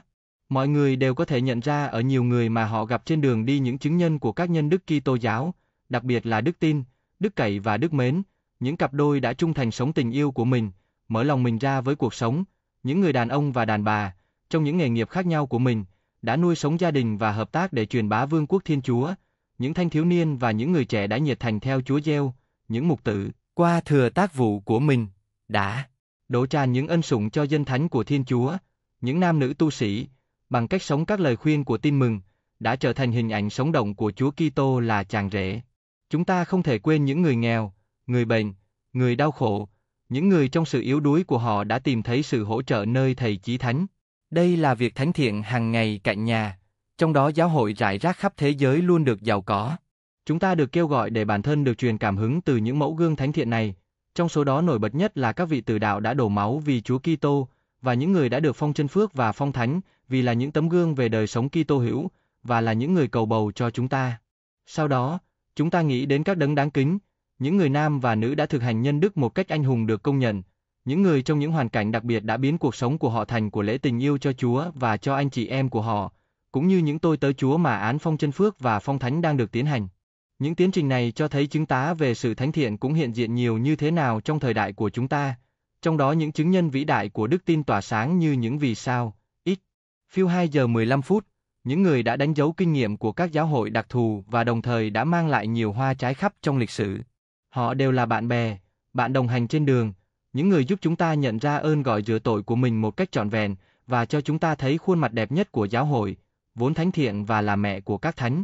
Mọi người đều có thể nhận ra ở nhiều người mà họ gặp trên đường đi những chứng nhân của các nhân đức Kitô giáo, đặc biệt là đức tin, đức cậy và đức mến, những cặp đôi đã trung thành sống tình yêu của mình, mở lòng mình ra với cuộc sống, những người đàn ông và đàn bà, trong những nghề nghiệp khác nhau của mình, đã nuôi sống gia đình và hợp tác để truyền bá vương quốc Thiên Chúa. Những thanh thiếu niên và những người trẻ đã nhiệt thành theo Chúa gieo, những mục tử, qua thừa tác vụ của mình, đã đổ tràn những ân sủng cho dân thánh của Thiên Chúa, những nam nữ tu sĩ, bằng cách sống các lời khuyên của tin mừng, đã trở thành hình ảnh sống động của Chúa Kitô là chàng rể. Chúng ta không thể quên những người nghèo, người bệnh, người đau khổ, những người trong sự yếu đuối của họ đã tìm thấy sự hỗ trợ nơi thầy chí thánh. Đây là việc thánh thiện hàng ngày cạnh nhà, trong đó giáo hội rải rác khắp thế giới luôn được giàu có. Chúng ta được kêu gọi để bản thân được truyền cảm hứng từ những mẫu gương thánh thiện này, trong số đó nổi bật nhất là các vị tử đạo đã đổ máu vì Chúa Kitô và những người đã được phong chân phước và phong thánh vì là những tấm gương về đời sống Kitô hữu và là những người cầu bầu cho chúng ta. Sau đó, chúng ta nghĩ đến các đấng đáng kính, những người nam và nữ đã thực hành nhân đức một cách anh hùng được công nhận. Những người trong những hoàn cảnh đặc biệt đã biến cuộc sống của họ thành của lễ tình yêu cho Chúa và cho anh chị em của họ, cũng như những tôi tớ Chúa mà án phong chân phước và phong thánh đang được tiến hành. Những tiến trình này cho thấy chứng tá về sự thánh thiện cũng hiện diện nhiều như thế nào trong thời đại của chúng ta, trong đó những chứng nhân vĩ đại của đức tin tỏa sáng như những vì sao, ít. Phiêu 2 giờ 15 phút, những người đã đánh dấu kinh nghiệm của các giáo hội đặc thù và đồng thời đã mang lại nhiều hoa trái khắp trong lịch sử. Họ đều là bạn bè, bạn đồng hành trên đường, những người giúp chúng ta nhận ra ơn gọi rửa tội của mình một cách trọn vẹn và cho chúng ta thấy khuôn mặt đẹp nhất của giáo hội, vốn thánh thiện và là mẹ của các thánh.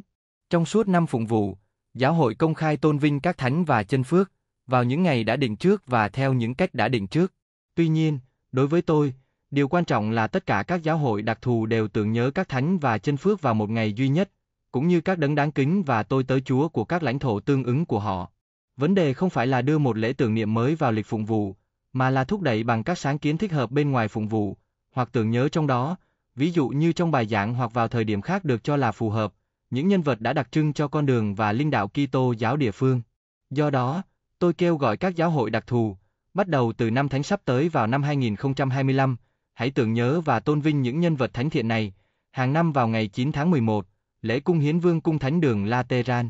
Trong suốt năm phụng vụ, giáo hội công khai tôn vinh các thánh và chân phước, vào những ngày đã định trước và theo những cách đã định trước. Tuy nhiên, đối với tôi, điều quan trọng là tất cả các giáo hội đặc thù đều tưởng nhớ các thánh và chân phước vào một ngày duy nhất, cũng như các đấng đáng kính và tôi tớ chúa của các lãnh thổ tương ứng của họ. Vấn đề không phải là đưa một lễ tưởng niệm mới vào lịch phụng vụ, mà là thúc đẩy bằng các sáng kiến thích hợp bên ngoài phụng vụ, hoặc tưởng nhớ trong đó, ví dụ như trong bài giảng hoặc vào thời điểm khác được cho là phù hợp, những nhân vật đã đặc trưng cho con đường và linh đạo Kitô giáo địa phương. Do đó, tôi kêu gọi các giáo hội đặc thù, bắt đầu từ năm thánh sắp tới vào năm 2025, hãy tưởng nhớ và tôn vinh những nhân vật thánh thiện này, hàng năm vào ngày 9 tháng 11, lễ cung hiến vương cung thánh đường Lateran.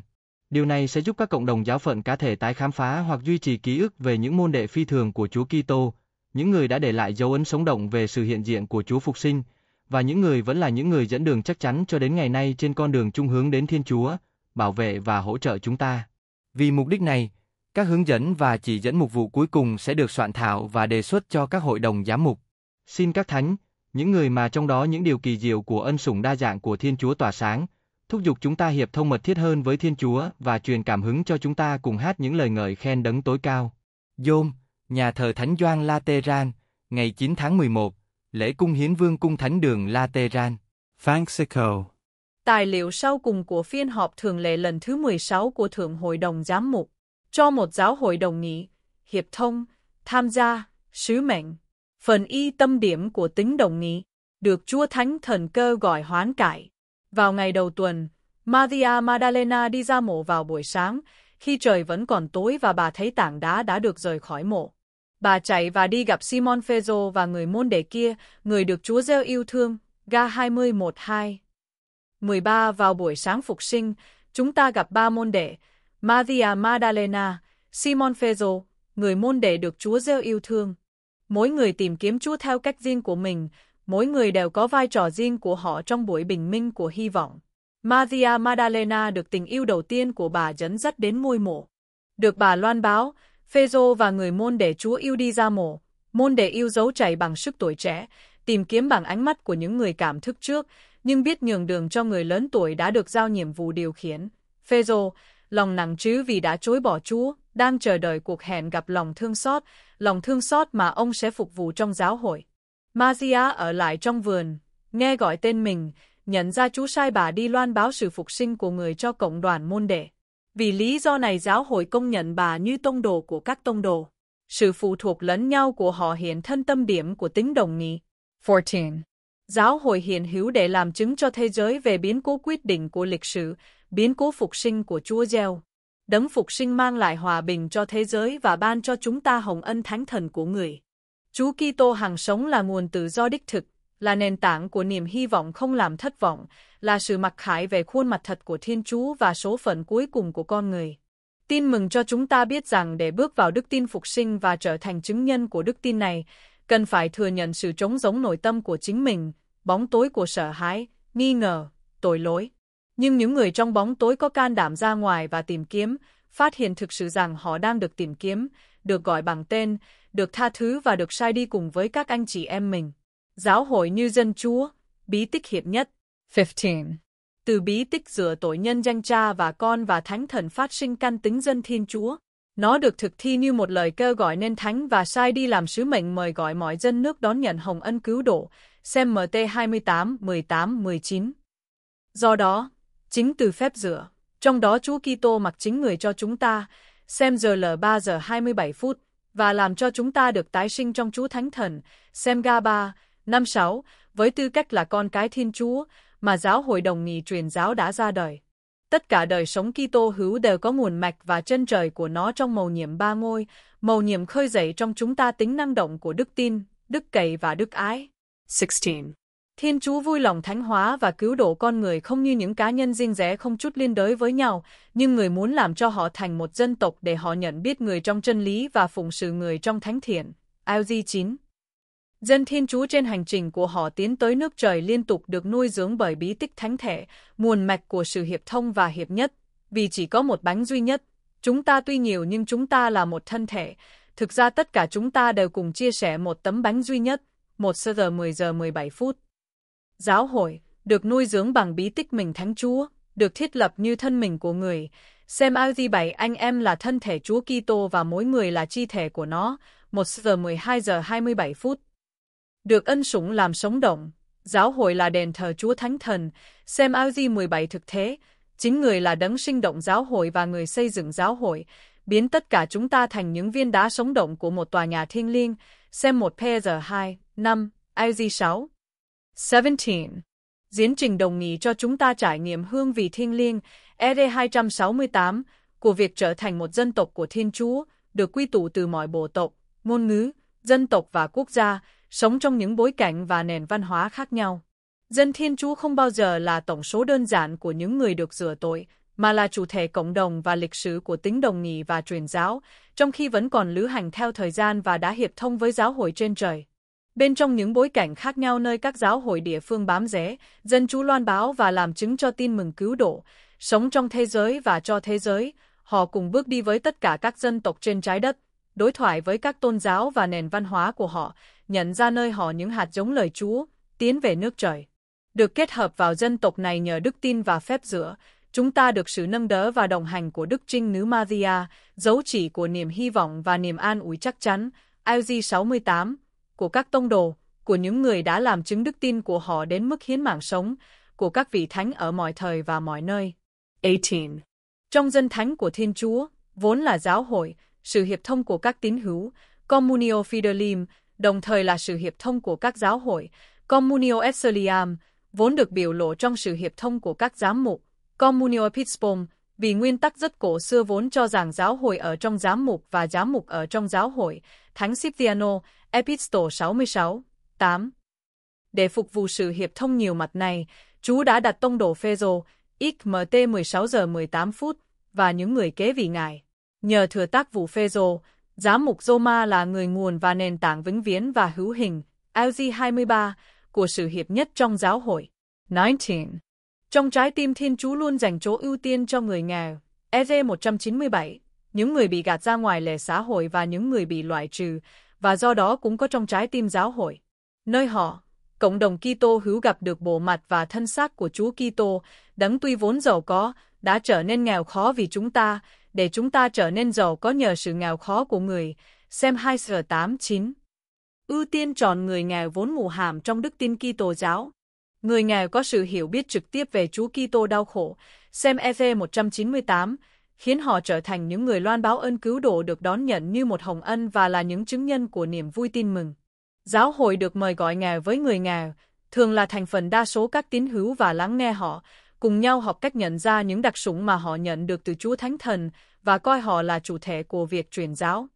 Điều này sẽ giúp các cộng đồng giáo phận cá thể tái khám phá hoặc duy trì ký ức về những môn đệ phi thường của Chúa Kitô, những người đã để lại dấu ấn sống động về sự hiện diện của Chúa Phục sinh, và những người vẫn là những người dẫn đường chắc chắn cho đến ngày nay trên con đường trung hướng đến Thiên Chúa, bảo vệ và hỗ trợ chúng ta. Vì mục đích này, các hướng dẫn và chỉ dẫn mục vụ cuối cùng sẽ được soạn thảo và đề xuất cho các hội đồng giám mục. Xin các thánh, những người mà trong đó những điều kỳ diệu của ân sủng đa dạng của Thiên Chúa tỏa sáng, thúc giục chúng ta hiệp thông mật thiết hơn với Thiên Chúa và truyền cảm hứng cho chúng ta cùng hát những lời ngợi khen đấng tối cao. Dôm, nhà thờ Thánh Doan Lateran, ngày 9 tháng 11, lễ cung hiến vương cung thánh đường Lateran, Francisco. Tài liệu sau cùng của phiên họp thường lệ lần thứ 16 của Thượng Hội đồng Giám mục, cho một giáo hội đồng nghị, hiệp thông, tham gia, sứ mệnh. Phần y tâm điểm của tính đồng nghị, được Chúa Thánh Thần Cơ gọi hoán cải. Vào ngày đầu tuần, Maria madalena đi ra mộ vào buổi sáng, khi trời vẫn còn tối và bà thấy tảng đá đã được rời khỏi mộ. Bà chạy và đi gặp Simon Phêrô và người môn đệ kia, người được Chúa gieo yêu thương, ga 21-2. 13 vào buổi sáng phục sinh, chúng ta gặp ba môn đệ, Maria madalena Simon Phêrô, người môn đệ được Chúa gieo yêu thương. Mỗi người tìm kiếm Chúa theo cách riêng của mình, mỗi người đều có vai trò riêng của họ trong buổi bình minh của hy vọng. Maria Madalena được tình yêu đầu tiên của bà dẫn dắt đến môi mộ. Được bà loan báo, Phêrô và người môn đệ Chúa yêu đi ra mộ, môn đệ yêu dấu chảy bằng sức tuổi trẻ, tìm kiếm bằng ánh mắt của những người cảm thức trước, nhưng biết nhường đường cho người lớn tuổi đã được giao nhiệm vụ điều khiển. Phêrô, lòng nặng chứ vì đã chối bỏ Chúa, đang chờ đợi cuộc hẹn gặp lòng thương xót, lòng thương xót mà ông sẽ phục vụ trong giáo hội. Mazia ở lại trong vườn, nghe gọi tên mình, nhận ra chú sai bà đi loan báo sự phục sinh của người cho cộng đoàn môn đệ. Vì lý do này giáo hội công nhận bà như tông đồ của các tông đồ. Sự phụ thuộc lẫn nhau của họ hiện thân tâm điểm của tính đồng nghị. 14. Giáo hội hiện hữu để làm chứng cho thế giới về biến cố quyết định của lịch sử, biến cố phục sinh của Chúa Gieo. Đấng phục sinh mang lại hòa bình cho thế giới và ban cho chúng ta hồng ân thánh thần của người. Chúa Kitô hằng sống là nguồn tự do đích thực, là nền tảng của niềm hy vọng không làm thất vọng, là sự mặc khải về khuôn mặt thật của Thiên Chúa và số phận cuối cùng của con người. Tin mừng cho chúng ta biết rằng để bước vào đức tin phục sinh và trở thành chứng nhân của đức tin này, cần phải thừa nhận sự trống giống nội tâm của chính mình, bóng tối của sợ hãi, nghi ngờ, tội lỗi. Nhưng những người trong bóng tối có can đảm ra ngoài và tìm kiếm, phát hiện thực sự rằng họ đang được tìm kiếm, được gọi bằng tên, được tha thứ và được sai đi cùng với các anh chị em mình. Giáo hội như dân chúa, bí tích hiệp nhất. 15. Từ bí tích rửa tội nhân danh cha và con và thánh thần phát sinh căn tính dân thiên chúa. Nó được thực thi như một lời kêu gọi nên thánh và sai đi làm sứ mệnh mời gọi mọi dân nước đón nhận hồng ân cứu độ. Xem MT 28, 18, 19. Do đó, chính từ phép rửa, trong đó Chúa Kitô mặc chính người cho chúng ta, xem giờ l 3 giờ 27 phút, và làm cho chúng ta được tái sinh trong Chúa Thánh Thần, xem ga 3, 56, với tư cách là con cái Thiên Chúa, mà giáo hội đồng nghị truyền giáo đã ra đời. Tất cả đời sống Kitô hữu đều có nguồn mạch và chân trời của nó trong màu nhiệm ba ngôi, màu nhiệm khơi dậy trong chúng ta tính năng động của đức tin, đức cậy và đức ái. 16. Thiên Chúa vui lòng thánh hóa và cứu độ con người không như những cá nhân riêng rẽ không chút liên đới với nhau, nhưng người muốn làm cho họ thành một dân tộc để họ nhận biết người trong chân lý và phụng sự người trong thánh thiện. LG 9 Dân Thiên Chúa trên hành trình của họ tiến tới nước trời liên tục được nuôi dưỡng bởi bí tích thánh thể, nguồn mạch của sự hiệp thông và hiệp nhất, vì chỉ có một bánh duy nhất. Chúng ta tuy nhiều nhưng chúng ta là một thân thể, thực ra tất cả chúng ta đều cùng chia sẻ một tấm bánh duy nhất, 1 giờ 10 giờ 17 phút. Giáo hội, được nuôi dưỡng bằng bí tích mình Thánh Chúa, được thiết lập như thân mình của người, xem Aldi bảy anh em là thân thể Chúa Kitô và mỗi người là chi thể của nó, 1 giờ 12 giờ 27 phút. Được ân sủng làm sống động, giáo hội là đền thờ Chúa Thánh Thần, xem Aldi 17 thực thế, chính người là đấng sinh động giáo hội và người xây dựng giáo hội, biến tất cả chúng ta thành những viên đá sống động của một tòa nhà thiêng liêng, xem 1 giờ 2 5, Aldi 6. 17. Diễn trình đồng ý cho chúng ta trải nghiệm hương vị thiêng liêng ED268 của việc trở thành một dân tộc của Thiên Chúa, được quy tụ từ mọi bộ tộc, ngôn ngữ, dân tộc và quốc gia, sống trong những bối cảnh và nền văn hóa khác nhau. Dân Thiên Chúa không bao giờ là tổng số đơn giản của những người được rửa tội, mà là chủ thể cộng đồng và lịch sử của tính đồng nghị và truyền giáo, trong khi vẫn còn lữ hành theo thời gian và đã hiệp thông với giáo hội trên trời. Bên trong những bối cảnh khác nhau nơi các giáo hội địa phương bám rễ, dân chú loan báo và làm chứng cho tin mừng cứu độ, sống trong thế giới và cho thế giới, họ cùng bước đi với tất cả các dân tộc trên trái đất, đối thoại với các tôn giáo và nền văn hóa của họ, nhận ra nơi họ những hạt giống lời Chúa, tiến về nước trời. Được kết hợp vào dân tộc này nhờ đức tin và phép rửa, chúng ta được sự nâng đỡ và đồng hành của Đức Trinh Nữ Maria, dấu chỉ của niềm hy vọng và niềm an ủi chắc chắn. LG 68 của các tông đồ, của những người đã làm chứng đức tin của họ đến mức hiến mạng sống, của các vị thánh ở mọi thời và mọi nơi. 18. Trong dân thánh của Thiên Chúa, vốn là giáo hội, sự hiệp thông của các tín hữu, Communio fidelium, đồng thời là sự hiệp thông của các giáo hội, Communio Exiliam, vốn được biểu lộ trong sự hiệp thông của các giám mục, Communio Episcopum, vì nguyên tắc rất cổ xưa vốn cho rằng giáo hội ở trong giám mục và giám mục ở trong giáo hội, Thánh Cipriano, Epistle 66, 8 Để phục vụ sự hiệp thông nhiều mặt này, Chúa đã đặt tông đồ Phêrô, XMT 16 giờ 18 phút và những người kế vị ngài. Nhờ thừa tác vụ Phêrô, giám mục Roma là người nguồn và nền tảng vĩnh viễn và hữu hình LG23 của sự hiệp nhất trong giáo hội. 19. Trong trái tim Thiên Chúa luôn dành chỗ ưu tiên cho người nghèo. EZ 197. Những người bị gạt ra ngoài lề xã hội và những người bị loại trừ, và do đó cũng có trong trái tim giáo hội. Nơi họ, cộng đồng Kitô hữu gặp được bộ mặt và thân xác của Chúa Kitô, đấng tuy vốn giàu có, đã trở nên nghèo khó vì chúng ta, để chúng ta trở nên giàu có nhờ sự nghèo khó của người. Xem 2 giờ 8 9. Ưu tiên chọn người nghèo vốn mù hàm trong đức tin Kitô giáo. Người nghèo có sự hiểu biết trực tiếp về Chúa Kitô đau khổ. Xem EV 198 khiến họ trở thành những người loan báo ơn cứu độ được đón nhận như một hồng ân và là những chứng nhân của niềm vui tin mừng. Giáo hội được mời gọi nghèo với người nghèo, thường là thành phần đa số các tín hữu và lắng nghe họ, cùng nhau học cách nhận ra những đặc sủng mà họ nhận được từ Chúa Thánh Thần và coi họ là chủ thể của việc truyền giáo.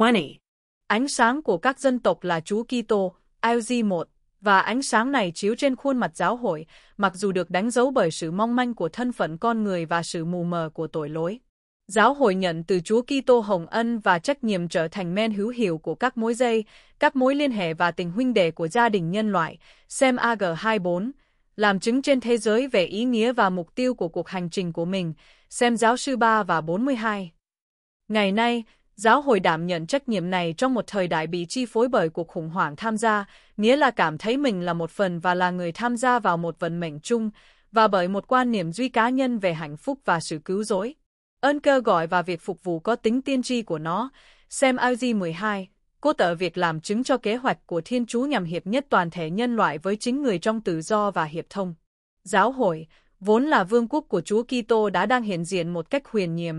20. Ánh sáng của các dân tộc là Chúa Kitô, LG1. Và ánh sáng này chiếu trên khuôn mặt giáo hội, mặc dù được đánh dấu bởi sự mong manh của thân phận con người và sự mù mờ của tội lỗi. Giáo hội nhận từ Chúa Kitô hồng ân và trách nhiệm trở thành men hữu hiệu của các mối dây, các mối liên hệ và tình huynh đệ của gia đình nhân loại, xem AG24, làm chứng trên thế giới về ý nghĩa và mục tiêu của cuộc hành trình của mình, xem giáo sư 3 và 42. Ngày nay, Giáo hội đảm nhận trách nhiệm này trong một thời đại bị chi phối bởi cuộc khủng hoảng tham gia, nghĩa là cảm thấy mình là một phần và là người tham gia vào một vận mệnh chung, và bởi một quan niệm duy cá nhân về hạnh phúc và sự cứu rỗi. Ơn cơ gọi và việc phục vụ có tính tiên tri của nó, xem IG 12, cô tợ việc làm chứng cho kế hoạch của Thiên Chúa nhằm hiệp nhất toàn thể nhân loại với chính người trong tự do và hiệp thông. Giáo hội, vốn là vương quốc của Chúa Kitô đã đang hiện diện một cách huyền nhiệm,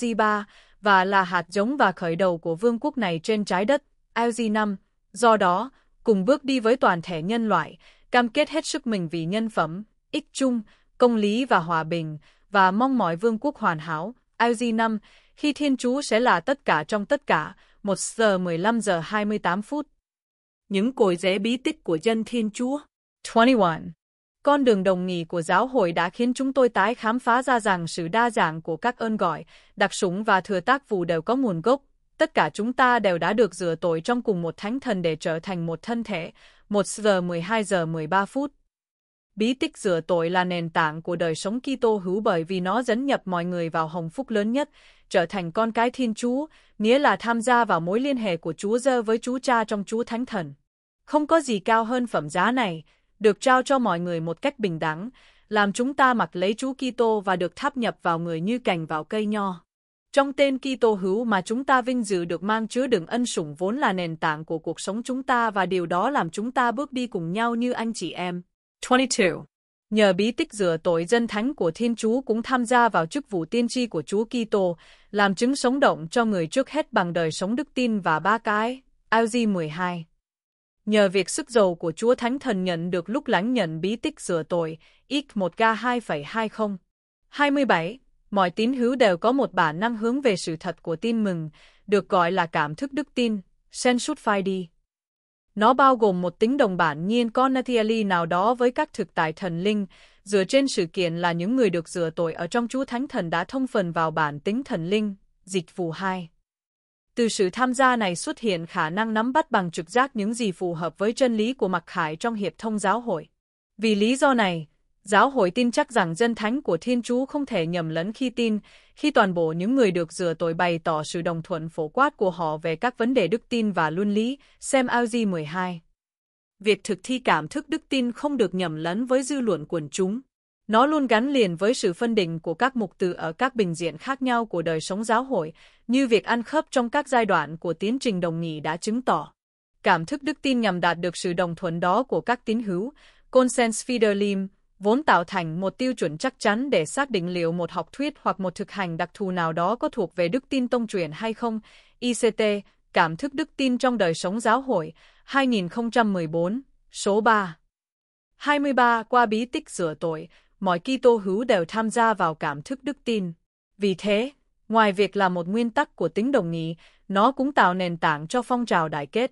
IG 3, và là hạt giống và khởi đầu của vương quốc này trên trái đất, LG5. Do đó, cùng bước đi với toàn thể nhân loại, cam kết hết sức mình vì nhân phẩm, ích chung, công lý và hòa bình, và mong mỏi vương quốc hoàn hảo, LG5, khi Thiên Chúa sẽ là tất cả trong tất cả, 1 giờ 15 giờ 28 phút. Những cội rễ bí tích của dân Thiên Chúa 21 con đường đồng nghỉ của giáo hội đã khiến chúng tôi tái khám phá ra rằng sự đa dạng của các ơn gọi, đặc sủng và thừa tác vụ đều có nguồn gốc. Tất cả chúng ta đều đã được rửa tội trong cùng một thánh thần để trở thành một thân thể, 1 giờ 12 giờ 13 phút. Bí tích rửa tội là nền tảng của đời sống Kitô hữu bởi vì nó dẫn nhập mọi người vào hồng phúc lớn nhất, trở thành con cái Thiên Chúa, nghĩa là tham gia vào mối liên hệ của Chúa Giơ với Chúa Cha trong Chúa Thánh Thần. Không có gì cao hơn phẩm giá này, được trao cho mọi người một cách bình đẳng, làm chúng ta mặc lấy Chúa Kitô và được tháp nhập vào người như cành vào cây nho. Trong tên Kitô hữu mà chúng ta vinh dự được mang chứa đựng ân sủng vốn là nền tảng của cuộc sống chúng ta và điều đó làm chúng ta bước đi cùng nhau như anh chị em. 22. Nhờ bí tích rửa tội dân thánh của Thiên Chúa cũng tham gia vào chức vụ tiên tri của Chúa Kitô, làm chứng sống động cho người trước hết bằng đời sống đức tin và ba cái. Algi 12 Nhờ việc sức dầu của Chúa Thánh Thần nhận được lúc lắng nhận bí tích rửa tội, X1K2,20. 27. Mọi tín hữu đều có một bản năng hướng về sự thật của tin mừng, được gọi là cảm thức đức tin, Sensuitfidi. Nó bao gồm một tính đồng bản nhiên Conatiali nào đó với các thực tại thần linh, dựa trên sự kiện là những người được rửa tội ở trong Chúa Thánh Thần đã thông phần vào bản tính thần linh, dịch vụ 2. Từ sự tham gia này xuất hiện khả năng nắm bắt bằng trực giác những gì phù hợp với chân lý của mặc khải trong hiệp thông giáo hội. Vì lý do này, giáo hội tin chắc rằng dân thánh của Thiên Chúa không thể nhầm lẫn khi tin, khi toàn bộ những người được rửa tội bày tỏ sự đồng thuận phổ quát của họ về các vấn đề đức tin và luân lý, xem Augie 12. Việc thực thi cảm thức đức tin không được nhầm lẫn với dư luận quần chúng. Nó luôn gắn liền với sự phân định của các mục từ ở các bình diện khác nhau của đời sống giáo hội, như việc ăn khớp trong các giai đoạn của tiến trình đồng nghỉ đã chứng tỏ. Cảm thức đức tin nhằm đạt được sự đồng thuận đó của các tín hữu, consens fidelim, vốn tạo thành một tiêu chuẩn chắc chắn để xác định liệu một học thuyết hoặc một thực hành đặc thù nào đó có thuộc về đức tin tông truyền hay không. ICT, Cảm thức đức tin trong đời sống giáo hội, 2014, số 3. 23. Qua bí tích rửa tội, mọi Kitô hữu đều tham gia vào cảm thức đức tin. Vì thế, Ngoài việc là một nguyên tắc của tính đồng nghị, nó cũng tạo nền tảng cho phong trào đại kết.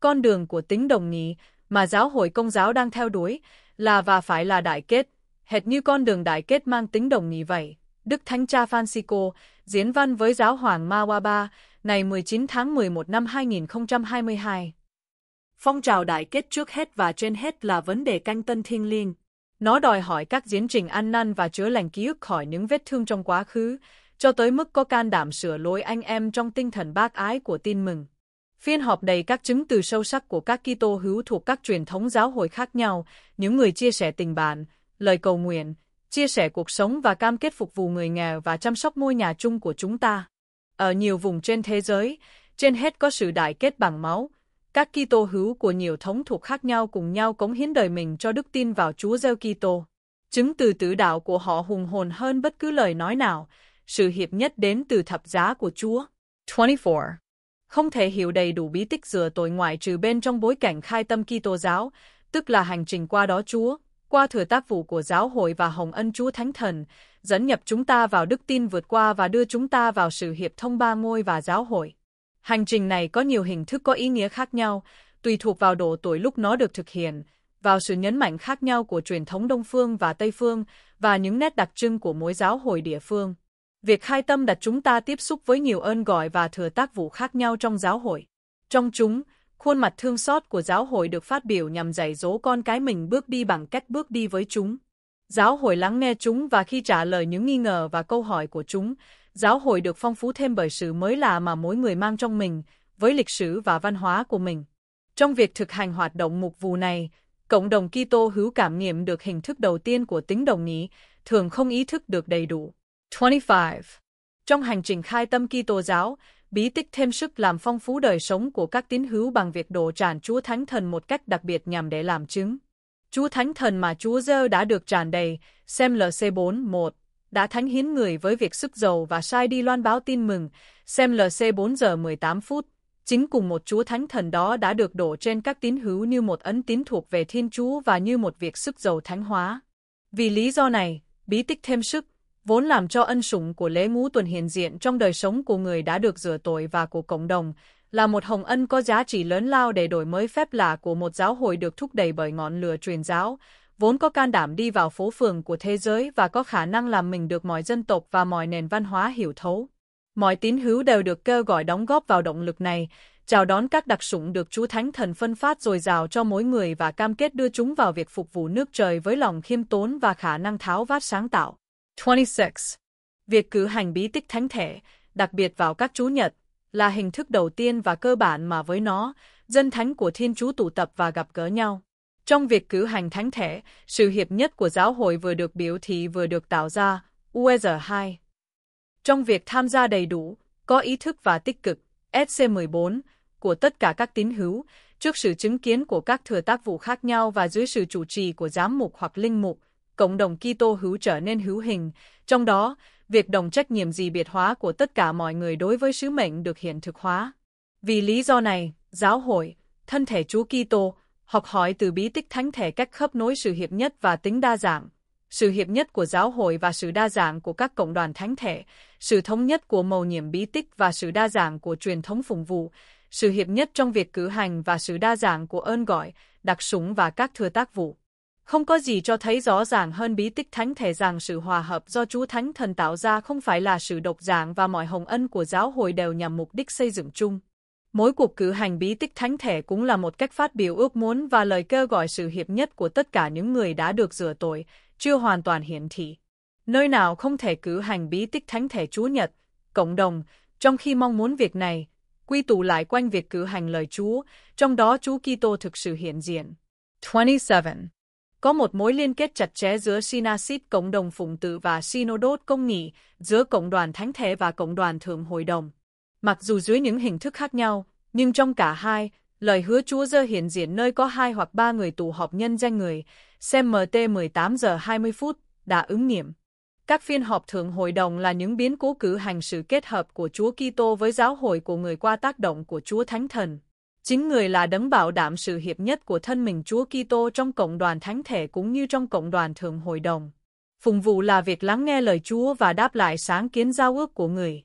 Con đường của tính đồng nghị mà giáo hội công giáo đang theo đuổi là và phải là đại kết, hệt như con đường đại kết mang tính đồng nghị vậy. Đức Thánh Cha Francisco diễn văn với giáo hoàng Mawaba ngày 19 tháng 11 năm 2022. Phong trào đại kết trước hết và trên hết là vấn đề canh tân thiên liêng. Nó đòi hỏi các diễn trình ăn năn và chữa lành ký ức khỏi những vết thương trong quá khứ, cho tới mức có can đảm sửa lỗi anh em trong tinh thần bác ái của tin mừng. Phiên họp đầy các chứng từ sâu sắc của các Kitô hữu thuộc các truyền thống giáo hội khác nhau, những người chia sẻ tình bạn, lời cầu nguyện, chia sẻ cuộc sống và cam kết phục vụ người nghèo và chăm sóc ngôi nhà chung của chúng ta. Ở nhiều vùng trên thế giới, trên hết có sự đại kết bằng máu, các Kitô hữu của nhiều thống thuộc khác nhau cùng nhau cống hiến đời mình cho đức tin vào Chúa Giêsu Kitô. Chứng từ tử đạo của họ hùng hồn hơn bất cứ lời nói nào, sự hiệp nhất đến từ thập giá của Chúa. 24. Không thể hiểu đầy đủ bí tích rửa tội ngoại trừ bên trong bối cảnh khai tâm Kitô giáo, tức là hành trình qua đó Chúa, qua thừa tác vụ của giáo hội và hồng ân Chúa Thánh Thần, dẫn nhập chúng ta vào đức tin vượt qua và đưa chúng ta vào sự hiệp thông ba ngôi và giáo hội. Hành trình này có nhiều hình thức có ý nghĩa khác nhau, tùy thuộc vào độ tuổi lúc nó được thực hiện, vào sự nhấn mạnh khác nhau của truyền thống Đông Phương và Tây Phương và những nét đặc trưng của mỗi giáo hội địa phương. Việc khai tâm đặt chúng ta tiếp xúc với nhiều ơn gọi và thừa tác vụ khác nhau trong giáo hội. Trong chúng, khuôn mặt thương xót của giáo hội được phát biểu nhằm dạy dỗ con cái mình bước đi bằng cách bước đi với chúng. Giáo hội lắng nghe chúng và khi trả lời những nghi ngờ và câu hỏi của chúng, giáo hội được phong phú thêm bởi sự mới lạ mà mỗi người mang trong mình, với lịch sử và văn hóa của mình. Trong việc thực hành hoạt động mục vụ này, cộng đồng Kitô hữu cảm nghiệm được hình thức đầu tiên của tính đồng ý, thường không ý thức được đầy đủ. 25. Trong hành trình khai tâm Kitô giáo, bí tích thêm sức làm phong phú đời sống của các tín hữu bằng việc đổ tràn Chúa Thánh Thần một cách đặc biệt nhằm để làm chứng. Chúa Thánh Thần mà Chúa Giêsu đã được tràn đầy, xem LC4:1, đã thánh hiến người với việc sức dầu và sai đi loan báo tin mừng, xem LC4 giờ 18 phút. Chính cùng một Chúa Thánh Thần đó đã được đổ trên các tín hữu như một ấn tín thuộc về Thiên Chúa và như một việc sức dầu thánh hóa. Vì lý do này, bí tích thêm sức vốn làm cho ân sủng của lễ ngũ tuần hiện diện trong đời sống của người đã được rửa tội và của cộng đồng, là một hồng ân có giá trị lớn lao để đổi mới phép lạ của một giáo hội được thúc đẩy bởi ngọn lửa truyền giáo, vốn có can đảm đi vào phố phường của thế giới và có khả năng làm mình được mọi dân tộc và mọi nền văn hóa hiểu thấu. Mọi tín hữu đều được kêu gọi đóng góp vào động lực này, chào đón các đặc sủng được Chúa Thánh Thần phân phát dồi dào cho mỗi người và cam kết đưa chúng vào việc phục vụ nước trời với lòng khiêm tốn và khả năng tháo vát sáng tạo. 26. Việc cử hành bí tích thánh thể, đặc biệt vào các chú nhật, là hình thức đầu tiên và cơ bản mà với nó, dân thánh của Thiên Chúa tụ tập và gặp gỡ nhau. Trong việc cử hành thánh thể, sự hiệp nhất của giáo hội vừa được biểu thị vừa được tạo ra, UER 2. Trong việc tham gia đầy đủ, có ý thức và tích cực, SC 14 của tất cả các tín hữu, trước sự chứng kiến của các thừa tác vụ khác nhau và dưới sự chủ trì của giám mục hoặc linh mục, cộng đồng Kitô hữu trở nên hữu hình, trong đó, việc đồng trách nhiệm gì biệt hóa của tất cả mọi người đối với sứ mệnh được hiện thực hóa. Vì lý do này, giáo hội, thân thể Chúa Kitô, học hỏi từ bí tích thánh thể cách khớp nối sự hiệp nhất và tính đa dạng, sự hiệp nhất của giáo hội và sự đa dạng của các cộng đoàn thánh thể, sự thống nhất của mầu nhiệm bí tích và sự đa dạng của truyền thống phụng vụ, sự hiệp nhất trong việc cử hành và sự đa dạng của ơn gọi, đặc sủng và các thừa tác vụ. Không có gì cho thấy rõ ràng hơn bí tích thánh thể rằng sự hòa hợp do Chúa Thánh Thần tạo ra không phải là sự độc giảng và mọi hồng ân của giáo hội đều nhằm mục đích xây dựng chung. Mỗi cuộc cử hành bí tích thánh thể cũng là một cách phát biểu ước muốn và lời kêu gọi sự hiệp nhất của tất cả những người đã được rửa tội, chưa hoàn toàn hiển thị. Nơi nào không thể cử hành bí tích thánh thể Chúa Nhật, cộng đồng, trong khi mong muốn việc này, quy tụ lại quanh việc cử hành lời Chúa, trong đó Chúa Kitô thực sự hiện diện. 27 có một mối liên kết chặt chẽ giữa Sinasip Cộng đồng Phụng tử và Synodot Công nghị, giữa Cộng đoàn Thánh Thể và Cộng đoàn Thượng Hội đồng. Mặc dù dưới những hình thức khác nhau, nhưng trong cả hai, lời hứa Chúa Giơ hiện diện nơi có hai hoặc ba người tụ họp nhân danh người, xem MT 18 giờ 20 phút, đã ứng nghiệm. Các phiên họp thượng hội đồng là những biến cố cử hành sự kết hợp của Chúa Kitô với giáo hội của người qua tác động của Chúa Thánh Thần. Chính người là đấng bảo đảm sự hiệp nhất của thân mình Chúa Kitô trong cộng đoàn thánh thể cũng như trong cộng đoàn thượng hội đồng. Phụng vụ là việc lắng nghe lời Chúa và đáp lại sáng kiến giao ước của người.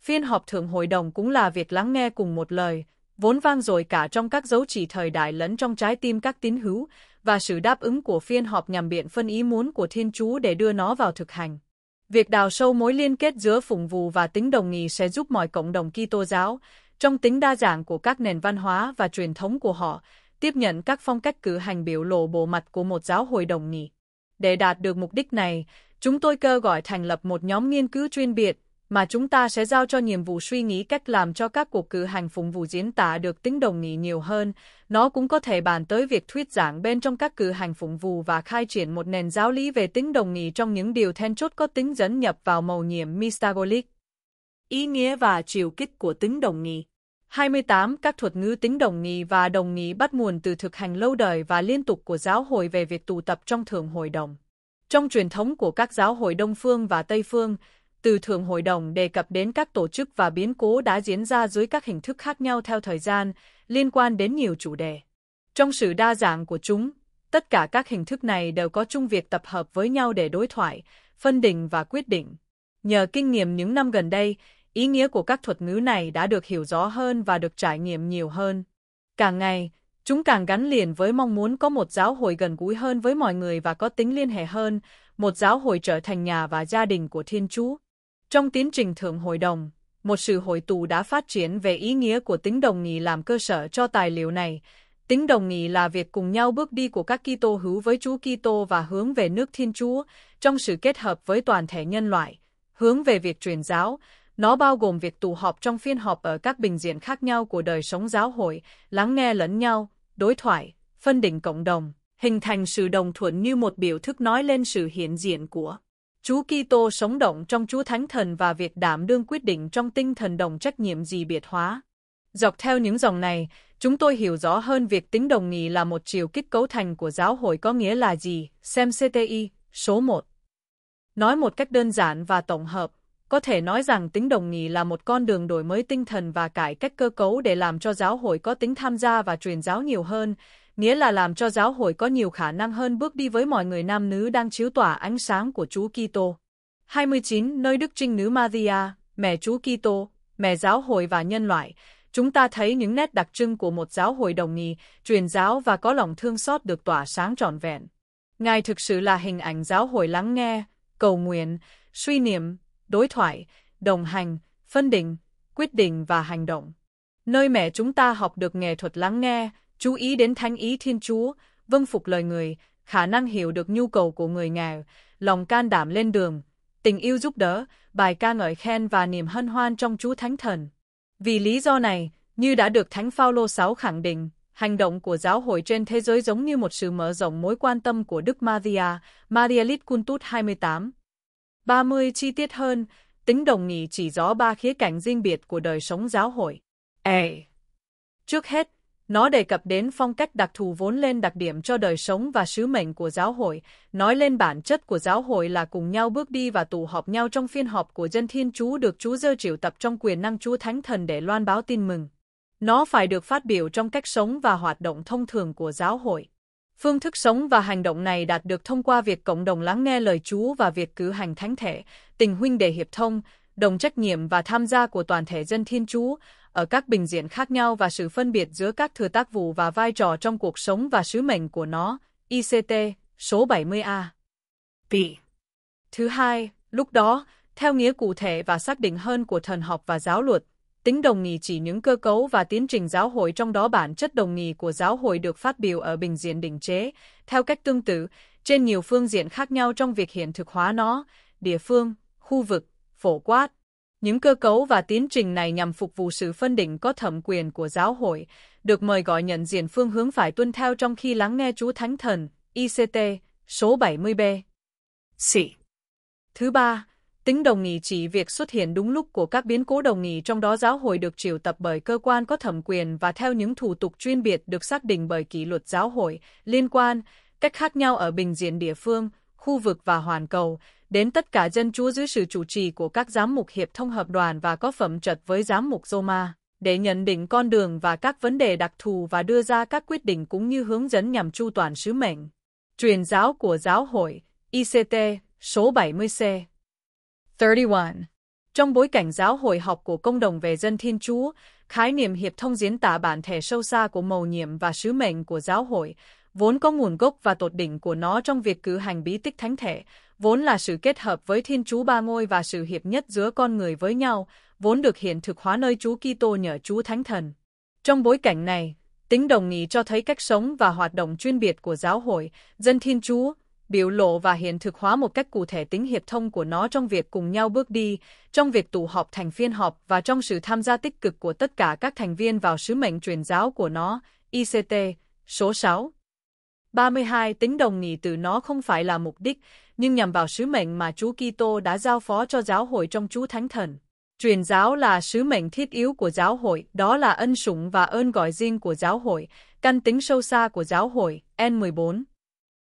Phiên họp thượng hội đồng cũng là việc lắng nghe cùng một lời, vốn vang dội cả trong các dấu chỉ thời đại lẫn trong trái tim các tín hữu, và sự đáp ứng của phiên họp nhằm biện phân ý muốn của Thiên Chúa để đưa nó vào thực hành. Việc đào sâu mối liên kết giữa phụng vụ và tính đồng nghị sẽ giúp mọi cộng đồng Kitô giáo trong tính đa dạng của các nền văn hóa và truyền thống của họ, tiếp nhận các phong cách cử hành biểu lộ bộ mặt của một giáo hội đồng nhị. Để đạt được mục đích này, chúng tôi kêu gọi thành lập một nhóm nghiên cứu chuyên biệt mà chúng ta sẽ giao cho nhiệm vụ suy nghĩ cách làm cho các cuộc cử hành phụng vụ diễn tả được tính đồng nghị nhiều hơn. Nó cũng có thể bàn tới việc thuyết giảng bên trong các cử hành phụng vụ và khai triển một nền giáo lý về tính đồng nghị trong những điều then chốt có tính dẫn nhập vào màu nhiệm Mystagolic. Ý nghĩa và chiều kích của tính đồng nghị 28. Các thuật ngữ tính đồng nghị và đồng nghị bắt nguồn từ thực hành lâu đời và liên tục của giáo hội về việc tụ tập trong thường Hội đồng. Trong truyền thống của các giáo hội Đông Phương và Tây Phương, từ thường Hội đồng đề cập đến các tổ chức và biến cố đã diễn ra dưới các hình thức khác nhau theo thời gian, liên quan đến nhiều chủ đề. Trong sự đa dạng của chúng, tất cả các hình thức này đều có chung việc tập hợp với nhau để đối thoại, phân định và quyết định. Nhờ kinh nghiệm những năm gần đây, ý nghĩa của các thuật ngữ này đã được hiểu rõ hơn và được trải nghiệm nhiều hơn. Càng ngày, chúng càng gắn liền với mong muốn có một giáo hội gần gũi hơn với mọi người và có tính liên hệ hơn, một giáo hội trở thành nhà và gia đình của Thiên Chúa. Trong tiến trình Thượng Hội đồng, một sự hội tụ đã phát triển về ý nghĩa của tính đồng nghị làm cơ sở cho tài liệu này. Tính đồng nghị là việc cùng nhau bước đi của các Kitô hữu với Chúa Kitô và hướng về nước Thiên Chúa trong sự kết hợp với toàn thể nhân loại, hướng về việc truyền giáo, nó bao gồm việc tụ họp trong phiên họp ở các bình diện khác nhau của đời sống giáo hội, lắng nghe lẫn nhau, đối thoại, phân định cộng đồng, hình thành sự đồng thuận như một biểu thức nói lên sự hiện diện của Chúa Kitô sống động trong Chúa Thánh Thần và việc đảm đương quyết định trong tinh thần đồng trách nhiệm gì biệt hóa. Dọc theo những dòng này, chúng tôi hiểu rõ hơn việc tính đồng nghị là một chiều kích cấu thành của giáo hội có nghĩa là gì, xem CTI, số 1. Nói một cách đơn giản và tổng hợp, có thể nói rằng tính đồng nghị là một con đường đổi mới tinh thần và cải cách cơ cấu để làm cho giáo hội có tính tham gia và truyền giáo nhiều hơn, nghĩa là làm cho giáo hội có nhiều khả năng hơn bước đi với mọi người nam nữ đang chiếu tỏa ánh sáng của Chúa Kitô. 29. Nơi Đức Trinh Nữ Maria, mẹ Chúa Kitô, mẹ giáo hội và nhân loại, chúng ta thấy những nét đặc trưng của một giáo hội đồng nghi, truyền giáo và có lòng thương xót được tỏa sáng trọn vẹn. Ngài thực sự là hình ảnh giáo hội lắng nghe, cầu nguyện, suy niệm, đối thoại, đồng hành, phân định, quyết định và hành động. Nơi mẹ chúng ta học được nghệ thuật lắng nghe, chú ý đến thánh ý Thiên Chúa, vâng phục lời người, khả năng hiểu được nhu cầu của người nghèo, lòng can đảm lên đường, tình yêu giúp đỡ, bài ca ngợi khen và niềm hân hoan trong Chúa Thánh Thần. Vì lý do này, như đã được Thánh Phaolô 6 khẳng định, hành động của giáo hội trên thế giới giống như một sự mở rộng mối quan tâm của Đức Maria, Maria Lit Kuntut 28, 30 chi tiết hơn, tính đồng nghị chỉ rõ ba khía cạnh riêng biệt của đời sống giáo hội. Ê! Trước hết, nó đề cập đến phong cách đặc thù vốn lên đặc điểm cho đời sống và sứ mệnh của giáo hội, nói lên bản chất của giáo hội là cùng nhau bước đi và tụ họp nhau trong phiên họp của dân Thiên Chúa được Chúa dơ triệu tập trong quyền năng Chúa Thánh Thần để loan báo tin mừng. Nó phải được phát biểu trong cách sống và hoạt động thông thường của giáo hội. Phương thức sống và hành động này đạt được thông qua việc cộng đồng lắng nghe lời Chúa và việc cử hành thánh thể, tình huynh để hiệp thông, đồng trách nhiệm và tham gia của toàn thể dân Thiên Chúa ở các bình diện khác nhau và sự phân biệt giữa các thừa tác vụ và vai trò trong cuộc sống và sứ mệnh của nó. ICT số 70A. B. Thứ hai, lúc đó, theo nghĩa cụ thể và xác định hơn của thần học và giáo luật, Tính đồng nghị chỉ những cơ cấu và tiến trình giáo hội trong đó bản chất đồng nghị của giáo hội được phát biểu ở bình diện đỉnh chế, theo cách tương tự, trên nhiều phương diện khác nhau trong việc hiện thực hóa nó, địa phương, khu vực, phổ quát. Những cơ cấu và tiến trình này nhằm phục vụ sự phân định có thẩm quyền của giáo hội, được mời gọi nhận diện phương hướng phải tuân theo trong khi lắng nghe Chúa Thánh Thần, ICT, số 70B. Sĩ. Thứ ba, Tính đồng nghỉ chỉ việc xuất hiện đúng lúc của các biến cố đồng nghỉ trong đó giáo hội được triệu tập bởi cơ quan có thẩm quyền và theo những thủ tục chuyên biệt được xác định bởi kỷ luật giáo hội, liên quan, cách khác nhau ở bình diện địa phương, khu vực và hoàn cầu, đến tất cả dân chúa dưới sự chủ trì của các giám mục hiệp thông hợp đoàn và có phẩm trật với giám mục Roma, để nhận định con đường và các vấn đề đặc thù và đưa ra các quyết định cũng như hướng dẫn nhằm chu toàn sứ mệnh. Truyền giáo của giáo hội, ICT, số 70C 31. Trong bối cảnh giáo hội học của công đồng về dân Thiên Chúa, khái niệm hiệp thông diễn tả bản thể sâu xa của mầu nhiệm và sứ mệnh của giáo hội, vốn có nguồn gốc và tột đỉnh của nó trong việc cử hành bí tích thánh thể, vốn là sự kết hợp với Thiên Chúa Ba Ngôi và sự hiệp nhất giữa con người với nhau, vốn được hiện thực hóa nơi Chúa Kitô nhờ Chúa Thánh Thần. Trong bối cảnh này, tính đồng nghị cho thấy cách sống và hoạt động chuyên biệt của giáo hội, dân Thiên Chúa, biểu lộ và hiện thực hóa một cách cụ thể tính hiệp thông của nó trong việc cùng nhau bước đi, trong việc tụ họp thành phiên họp và trong sự tham gia tích cực của tất cả các thành viên vào sứ mệnh truyền giáo của nó, ICT, số 6. 32. Tính đồng nghị từ nó không phải là mục đích, nhưng nhằm vào sứ mệnh mà Chúa Kitô đã giao phó cho giáo hội trong Chúa Thánh Thần. Truyền giáo là sứ mệnh thiết yếu của giáo hội, đó là ân sủng và ơn gọi riêng của giáo hội, căn tính sâu xa của giáo hội, N14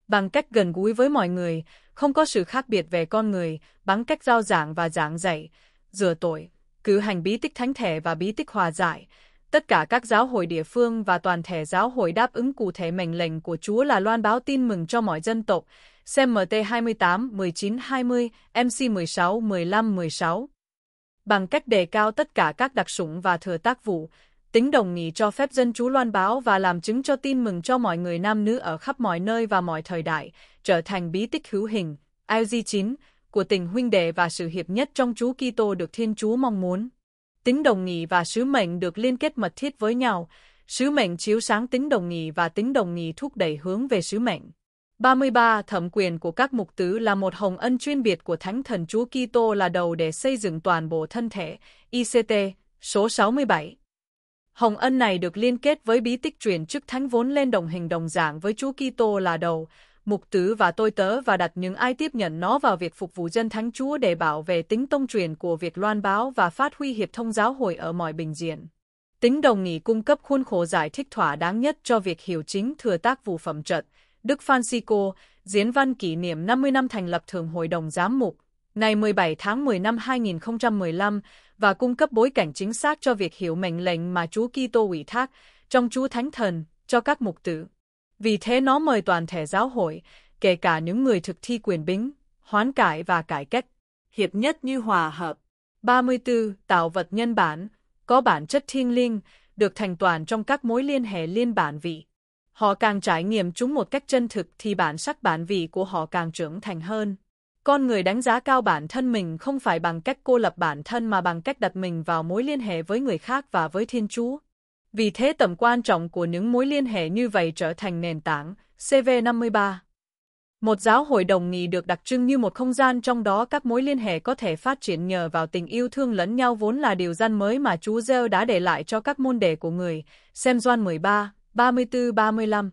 bằng cách gần gũi với mọi người, không có sự khác biệt về con người, bằng cách giao giảng và giảng dạy, rửa tội, cử hành bí tích thánh thể và bí tích hòa giải. Tất cả các giáo hội địa phương và toàn thể giáo hội đáp ứng cụ thể mệnh lệnh của Chúa là loan báo tin mừng cho mọi dân tộc. Xem Mt 28, 19, 20, MC 16, 15, 16. Bằng cách đề cao tất cả các đặc sủng và thừa tác vụ, tính đồng nghị cho phép dân chú loan báo và làm chứng cho tin mừng cho mọi người nam nữ ở khắp mọi nơi và mọi thời đại, trở thành bí tích hữu hình, LG9, của tình huynh đệ và sự hiệp nhất trong chú Kitô được Thiên Chúa mong muốn. Tính đồng nghị và sứ mệnh được liên kết mật thiết với nhau, sứ mệnh chiếu sáng tính đồng nghị và tính đồng nghị thúc đẩy hướng về sứ mệnh. 33. Thẩm quyền của các mục tứ là một hồng ân chuyên biệt của Thánh Thần Chúa Kitô là đầu để xây dựng toàn bộ thân thể. ICT số 67 Hồng ân này được liên kết với bí tích truyền chức thánh vốn lên đồng hình đồng dạng với Chúa Kitô là đầu, mục tứ và tôi tớ và đặt những ai tiếp nhận nó vào việc phục vụ dân thánh Chúa để bảo vệ tính tông truyền của việc loan báo và phát huy hiệp thông giáo hội ở mọi bình diện. Tính đồng nghỉ cung cấp khuôn khổ giải thích thỏa đáng nhất cho việc hiểu chính thừa tác vụ phẩm trận. Đức Francisco, diễn văn kỷ niệm 50 năm thành lập Thường Hội đồng Giám mục, ngày 17 tháng 10 năm 2015, và cung cấp bối cảnh chính xác cho việc hiểu mệnh lệnh mà Chúa Kitô ủy thác trong Chúa Thánh Thần cho các mục tử. Vì thế nó mời toàn thể giáo hội, kể cả những người thực thi quyền bính, hoán cải và cải cách, hiệp nhất như hòa hợp. 34. Tạo vật nhân bản, có bản chất thiêng liêng, được thành toàn trong các mối liên hệ liên bản vị. Họ càng trải nghiệm chúng một cách chân thực thì bản sắc bản vị của họ càng trưởng thành hơn. Con người đánh giá cao bản thân mình không phải bằng cách cô lập bản thân mà bằng cách đặt mình vào mối liên hệ với người khác và với Thiên Chúa. Vì thế tầm quan trọng của những mối liên hệ như vậy trở thành nền tảng. CV53 Một giáo hội đồng nghị được đặc trưng như một không gian trong đó các mối liên hệ có thể phát triển nhờ vào tình yêu thương lẫn nhau vốn là điều gian mới mà Chúa Giêsu đã để lại cho các môn đệ của người. Xem Doan 13, 34-35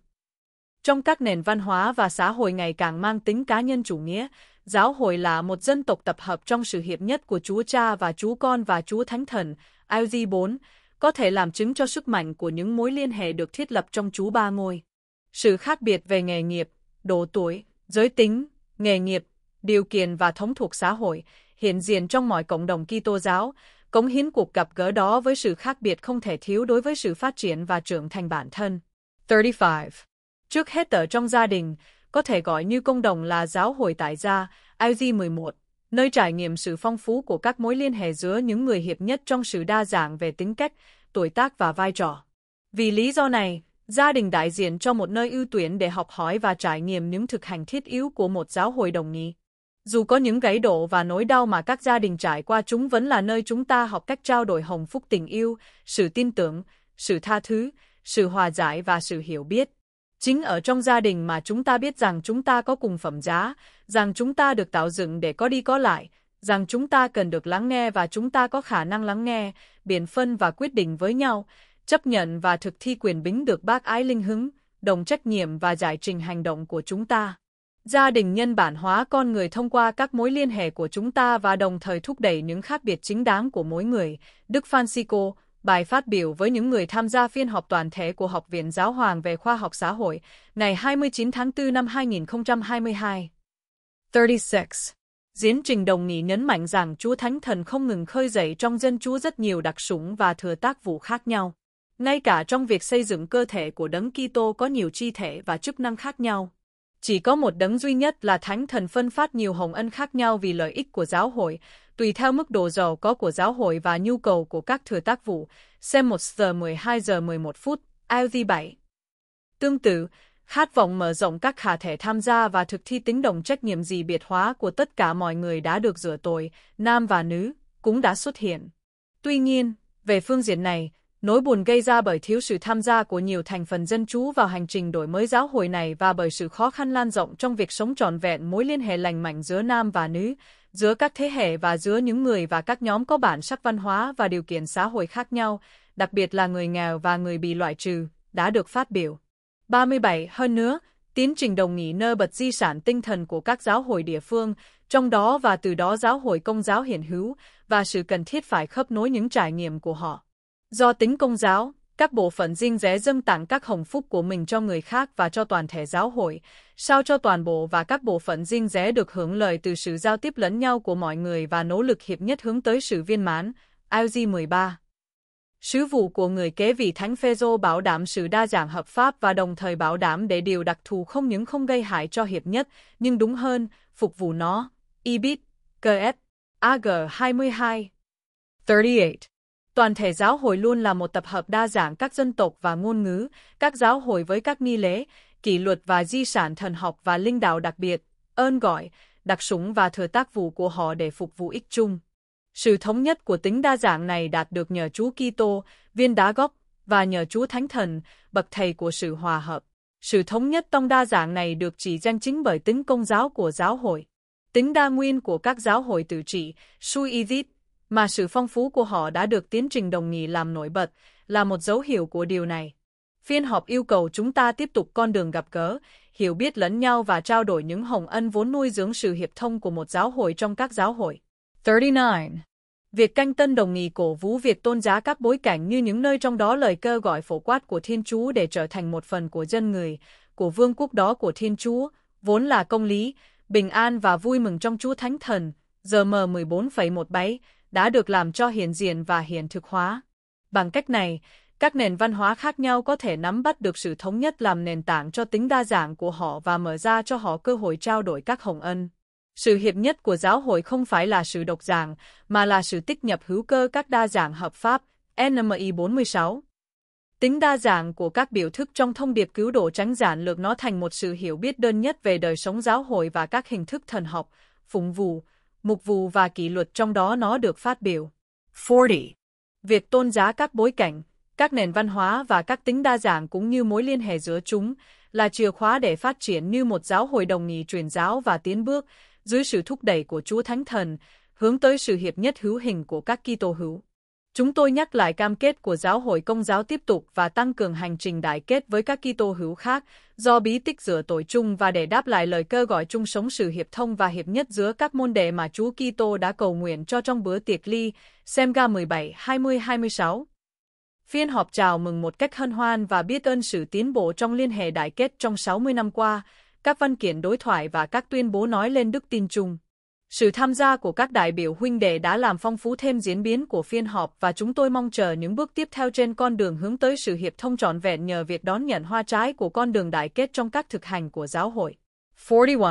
Trong các nền văn hóa và xã hội ngày càng mang tính cá nhân chủ nghĩa, Giáo hội là một dân tộc tập hợp trong sự hiệp nhất của Chúa Cha và Chúa Con và Chúa Thánh Thần, LG 4, có thể làm chứng cho sức mạnh của những mối liên hệ được thiết lập trong Chúa Ba Ngôi. Sự khác biệt về nghề nghiệp, độ tuổi, giới tính, nghề nghiệp, điều kiện và thống thuộc xã hội hiện diện trong mọi cộng đồng Kitô giáo, cống hiến cuộc gặp gỡ đó với sự khác biệt không thể thiếu đối với sự phát triển và trưởng thành bản thân. 35. Trước hết ở trong gia đình, có thể gọi như công đồng là giáo hội tại gia, LG11, nơi trải nghiệm sự phong phú của các mối liên hệ giữa những người hiệp nhất trong sự đa dạng về tính cách, tuổi tác và vai trò. Vì lý do này, gia đình đại diện cho một nơi ưu tuyển để học hỏi và trải nghiệm những thực hành thiết yếu của một giáo hội đồng nghi. Dù có những gãy đổ và nỗi đau mà các gia đình trải qua chúng vẫn là nơi chúng ta học cách trao đổi hồng phúc tình yêu, sự tin tưởng, sự tha thứ, sự hòa giải và sự hiểu biết. Chính ở trong gia đình mà chúng ta biết rằng chúng ta có cùng phẩm giá, rằng chúng ta được tạo dựng để có đi có lại, rằng chúng ta cần được lắng nghe và chúng ta có khả năng lắng nghe, biển phân và quyết định với nhau, chấp nhận và thực thi quyền bính được bác ái linh hứng, đồng trách nhiệm và giải trình hành động của chúng ta. Gia đình nhân bản hóa con người thông qua các mối liên hệ của chúng ta và đồng thời thúc đẩy những khác biệt chính đáng của mỗi người. Đức Francisco, Bài phát biểu với những người tham gia phiên họp toàn thể của Học viện Giáo hoàng về khoa học xã hội ngày 29 tháng 4 năm 2022. 36. Diễn trình đồng nghị nhấn mạnh rằng Chúa Thánh Thần không ngừng khơi dậy trong dân Chúa rất nhiều đặc sủng và thừa tác vụ khác nhau. Ngay cả trong việc xây dựng cơ thể của đấng Kitô có nhiều chi thể và chức năng khác nhau. Chỉ có một đấng duy nhất là Thánh Thần phân phát nhiều hồng ân khác nhau vì lợi ích của giáo hội, tùy theo mức độ giàu có của giáo hội và nhu cầu của các thừa tác vụ, xem 1 giờ 12 giờ 11 phút, LV7. Tương tự, khát vọng mở rộng các khả thể tham gia và thực thi tính đồng trách nhiệm gì biệt hóa của tất cả mọi người đã được rửa tội, nam và nữ, cũng đã xuất hiện. Tuy nhiên, về phương diện này, Nỗi buồn gây ra bởi thiếu sự tham gia của nhiều thành phần dân chú vào hành trình đổi mới giáo hội này và bởi sự khó khăn lan rộng trong việc sống trọn vẹn mối liên hệ lành mạnh giữa nam và nữ, giữa các thế hệ và giữa những người và các nhóm có bản sắc văn hóa và điều kiện xã hội khác nhau, đặc biệt là người nghèo và người bị loại trừ, đã được phát biểu. 37. Hơn nữa, tiến trình đồng nghỉ nơ bật di sản tinh thần của các giáo hội địa phương, trong đó và từ đó giáo hội công giáo hiện hữu, và sự cần thiết phải khớp nối những trải nghiệm của họ. Do tính công giáo, các bộ phận riêng rẽ dâng tặng các hồng phúc của mình cho người khác và cho toàn thể giáo hội, sao cho toàn bộ và các bộ phận riêng rẽ được hưởng lợi từ sự giao tiếp lẫn nhau của mọi người và nỗ lực hiệp nhất hướng tới sự viên mãn. IOG 13 Sứ vụ của người kế vị Thánh Phêrô bảo đảm sự đa dạng hợp pháp và đồng thời bảo đảm để điều đặc thù không những không gây hại cho hiệp nhất, nhưng đúng hơn, phục vụ nó. Ibid, KS, AG 22 38 Toàn thể giáo hội luôn là một tập hợp đa dạng các dân tộc và ngôn ngữ, các giáo hội với các nghi lễ, kỷ luật và di sản thần học và linh đạo đặc biệt, ơn gọi, đặc súng và thừa tác vụ của họ để phục vụ ích chung. Sự thống nhất của tính đa dạng này đạt được nhờ Chúa Kitô, viên đá gốc, và nhờ Chúa Thánh Thần, bậc thầy của sự hòa hợp. Sự thống nhất tông đa dạng này được chỉ danh chính bởi tính công giáo của giáo hội. Tính đa nguyên của các giáo hội tự trị, suy mà sự phong phú của họ đã được tiến trình đồng nghị làm nổi bật, là một dấu hiệu của điều này. Phiên họp yêu cầu chúng ta tiếp tục con đường gặp gỡ, hiểu biết lẫn nhau và trao đổi những hồng ân vốn nuôi dưỡng sự hiệp thông của một giáo hội trong các giáo hội. 39. Việc canh tân đồng nghị cổ vũ việc tôn giá các bối cảnh như những nơi trong đó lời kêu gọi phổ quát của Thiên Chúa để trở thành một phần của dân người, của vương quốc đó của Thiên Chúa, vốn là công lý, bình an và vui mừng trong Chúa Thánh Thần, giờ mờ 14,17, đã được làm cho hiện diện và hiện thực hóa. Bằng cách này, các nền văn hóa khác nhau có thể nắm bắt được sự thống nhất làm nền tảng cho tính đa dạng của họ và mở ra cho họ cơ hội trao đổi các hồng ân. Sự hiệp nhất của giáo hội không phải là sự độc dạng, mà là sự tích nhập hữu cơ các đa dạng hợp pháp, NMI 46. Tính đa dạng của các biểu thức trong thông điệp cứu độ tránh giản lược nó thành một sự hiểu biết đơn nhất về đời sống giáo hội và các hình thức thần học, phụng vụ, mục vụ và kỷ luật trong đó nó được phát biểu. 40. Việc tôn giá các bối cảnh, các nền văn hóa và các tính đa dạng cũng như mối liên hệ giữa chúng là chìa khóa để phát triển như một giáo hội đồng nghị truyền giáo và tiến bước dưới sự thúc đẩy của Chúa Thánh Thần, hướng tới sự hiệp nhất hữu hình của các Kitô hữu. Chúng tôi nhắc lại cam kết của giáo hội công giáo tiếp tục và tăng cường hành trình đại kết với các Kitô hữu khác, do bí tích rửa tội chung và để đáp lại lời kêu gọi chung sống sự hiệp thông và hiệp nhất giữa các môn đệ mà Chúa Kitô đã cầu nguyện cho trong bữa tiệc ly, xem ga 17 20 26. Phiên họp chào mừng một cách hân hoan và biết ơn sự tiến bộ trong liên hệ đại kết trong 60 năm qua, các văn kiện đối thoại và các tuyên bố nói lên đức tin chung. Sự tham gia của các đại biểu huynh đệ đã làm phong phú thêm diễn biến của phiên họp và chúng tôi mong chờ những bước tiếp theo trên con đường hướng tới sự hiệp thông trọn vẹn nhờ việc đón nhận hoa trái của con đường đại kết trong các thực hành của giáo hội. 41.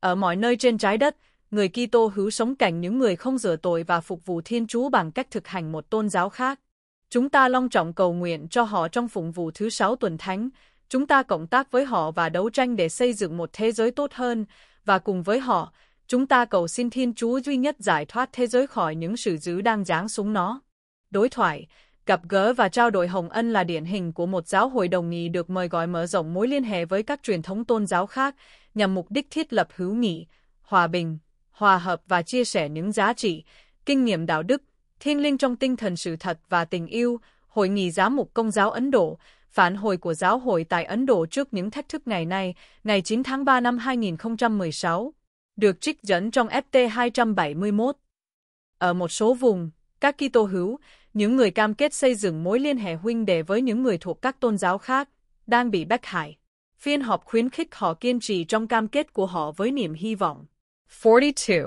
Ở mọi nơi trên trái đất, người Kitô hữu sống cạnh những người không rửa tội và phục vụ Thiên Chúa bằng cách thực hành một tôn giáo khác. Chúng ta long trọng cầu nguyện cho họ trong phụng vụ thứ sáu tuần thánh, chúng ta cộng tác với họ và đấu tranh để xây dựng một thế giới tốt hơn, và cùng với họ, chúng ta cầu xin Thiên Chúa duy nhất giải thoát thế giới khỏi những sự dữ đang giáng xuống nó. Đối thoại, gặp gỡ và trao đổi hồng ân là điển hình của một giáo hội đồng nghị được mời gọi mở rộng mối liên hệ với các truyền thống tôn giáo khác nhằm mục đích thiết lập hữu nghị, hòa bình, hòa hợp và chia sẻ những giá trị, kinh nghiệm đạo đức, thiên linh trong tinh thần sự thật và tình yêu. Hội nghị giám mục Công giáo Ấn Độ, phản hồi của giáo hội tại Ấn Độ trước những thách thức ngày nay, ngày 9 tháng 3 năm 2016 được trích dẫn trong FT 271. Ở một số vùng, các Kitô hữu, những người cam kết xây dựng mối liên hệ huynh đệ với những người thuộc các tôn giáo khác, đang bị bách hại. Phiên họp khuyến khích họ kiên trì trong cam kết của họ với niềm hy vọng. 42.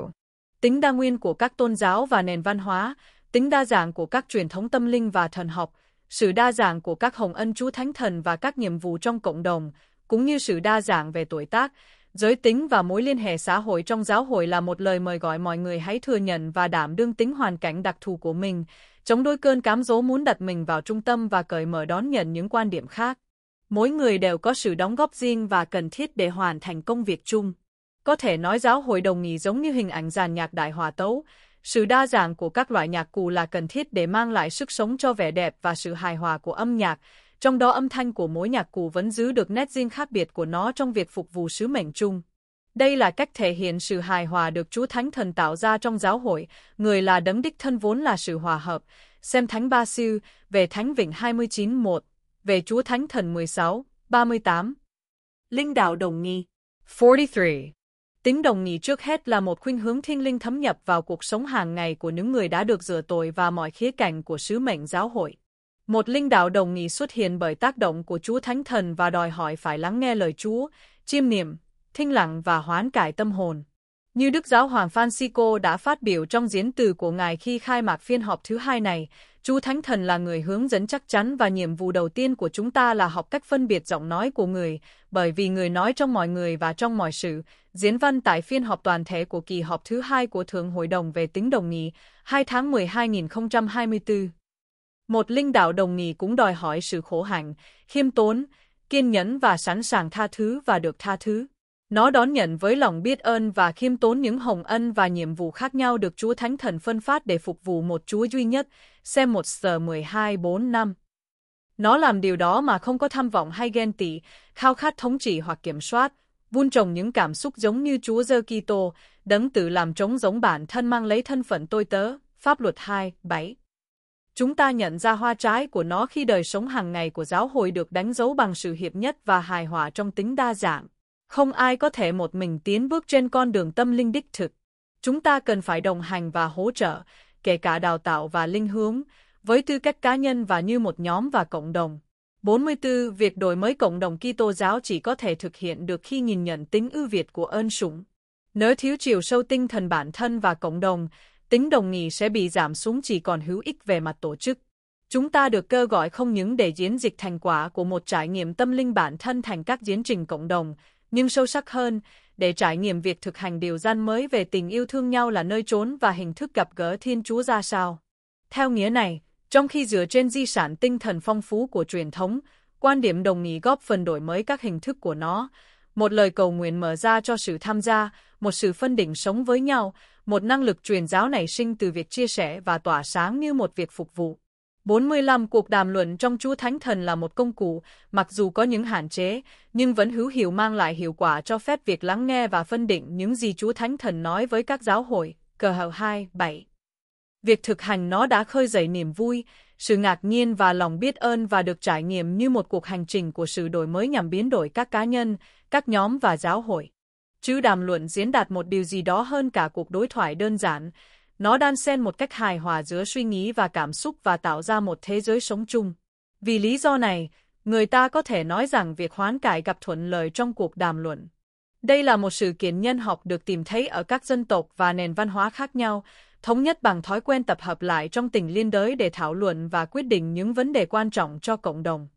Tính đa nguyên của các tôn giáo và nền văn hóa, tính đa dạng của các truyền thống tâm linh và thần học, sự đa dạng của các hồng ân chú thánh thần và các nhiệm vụ trong cộng đồng, cũng như sự đa dạng về tuổi tác, Giới tính và mối liên hệ xã hội trong giáo hội là một lời mời gọi mọi người hãy thừa nhận và đảm đương tính hoàn cảnh đặc thù của mình, chống đôi cơn cám dỗ muốn đặt mình vào trung tâm và cởi mở đón nhận những quan điểm khác. Mỗi người đều có sự đóng góp riêng và cần thiết để hoàn thành công việc chung. Có thể nói giáo hội đồng nghỉ giống như hình ảnh giàn nhạc đại hòa tấu, sự đa dạng của các loại nhạc cụ là cần thiết để mang lại sức sống cho vẻ đẹp và sự hài hòa của âm nhạc, trong đó âm thanh của mỗi nhạc cụ vẫn giữ được nét riêng khác biệt của nó trong việc phục vụ sứ mệnh chung. Đây là cách thể hiện sự hài hòa được Chúa Thánh Thần tạo ra trong giáo hội, người là đấng đích thân vốn là sự hòa hợp. Xem Thánh Ba sư về Thánh Vịnh 29.1, về Chúa Thánh Thần 16, 38. Linh đạo đồng nghi 43. Tính đồng nghỉ trước hết là một khuynh hướng thiên linh thấm nhập vào cuộc sống hàng ngày của những người đã được rửa tội và mọi khía cạnh của sứ mệnh giáo hội. Một linh đạo đồng nghị xuất hiện bởi tác động của Chúa Thánh Thần và đòi hỏi phải lắng nghe lời Chúa, chiêm niệm, thinh lặng và hoán cải tâm hồn. Như Đức Giáo Hoàng Francisco đã phát biểu trong diễn từ của Ngài khi khai mạc phiên họp thứ hai này, Chúa Thánh Thần là người hướng dẫn chắc chắn và nhiệm vụ đầu tiên của chúng ta là học cách phân biệt giọng nói của người, bởi vì người nói trong mọi người và trong mọi sự. Diễn văn tại phiên họp toàn thể của kỳ họp thứ hai của Thượng Hội đồng về tính đồng nghị, 2 tháng 12 2024. Một linh đạo đồng nghỉ cũng đòi hỏi sự khổ hạnh, khiêm tốn, kiên nhẫn và sẵn sàng tha thứ và được tha thứ. Nó đón nhận với lòng biết ơn và khiêm tốn những hồng ân và nhiệm vụ khác nhau được Chúa Thánh Thần phân phát để phục vụ một Chúa duy nhất, xem một giờ 12 4 năm. Nó làm điều đó mà không có tham vọng hay ghen tị, khao khát thống trị hoặc kiểm soát, vun trồng những cảm xúc giống như Chúa Giê Kitô, đấng tự làm trống giống bản thân mang lấy thân phận tôi tớ. Pháp luật 2, 7 Chúng ta nhận ra hoa trái của nó khi đời sống hàng ngày của giáo hội được đánh dấu bằng sự hiệp nhất và hài hòa trong tính đa dạng. Không ai có thể một mình tiến bước trên con đường tâm linh đích thực. Chúng ta cần phải đồng hành và hỗ trợ, kể cả đào tạo và linh hướng, với tư cách cá nhân và như một nhóm và cộng đồng. 44. Việc đổi mới cộng đồng Kitô giáo chỉ có thể thực hiện được khi nhìn nhận tính ưu việt của ơn sủng. Nếu thiếu chiều sâu tinh thần bản thân và cộng đồng, tính đồng nghỉ sẽ bị giảm xuống chỉ còn hữu ích về mặt tổ chức. Chúng ta được kêu gọi không những để diễn dịch thành quả của một trải nghiệm tâm linh bản thân thành các diễn trình cộng đồng, nhưng sâu sắc hơn, để trải nghiệm việc thực hành điều gian mới về tình yêu thương nhau là nơi trốn và hình thức gặp gỡ Thiên Chúa ra sao. Theo nghĩa này, trong khi dựa trên di sản tinh thần phong phú của truyền thống, quan điểm đồng ý góp phần đổi mới các hình thức của nó, một lời cầu nguyện mở ra cho sự tham gia, một sự phân đỉnh sống với nhau, một năng lực truyền giáo nảy sinh từ việc chia sẻ và tỏa sáng như một việc phục vụ. 45 cuộc đàm luận trong Chúa Thánh Thần là một công cụ, mặc dù có những hạn chế, nhưng vẫn hữu hiệu mang lại hiệu quả cho phép việc lắng nghe và phân định những gì Chúa Thánh Thần nói với các giáo hội. Cờ hậu 2, 7 Việc thực hành nó đã khơi dậy niềm vui, sự ngạc nhiên và lòng biết ơn và được trải nghiệm như một cuộc hành trình của sự đổi mới nhằm biến đổi các cá nhân, các nhóm và giáo hội. Chứ đàm luận diễn đạt một điều gì đó hơn cả cuộc đối thoại đơn giản, nó đan xen một cách hài hòa giữa suy nghĩ và cảm xúc và tạo ra một thế giới sống chung. Vì lý do này, người ta có thể nói rằng việc hoán cải gặp thuận lợi trong cuộc đàm luận. Đây là một sự kiện nhân học được tìm thấy ở các dân tộc và nền văn hóa khác nhau, thống nhất bằng thói quen tập hợp lại trong tình liên đới để thảo luận và quyết định những vấn đề quan trọng cho cộng đồng.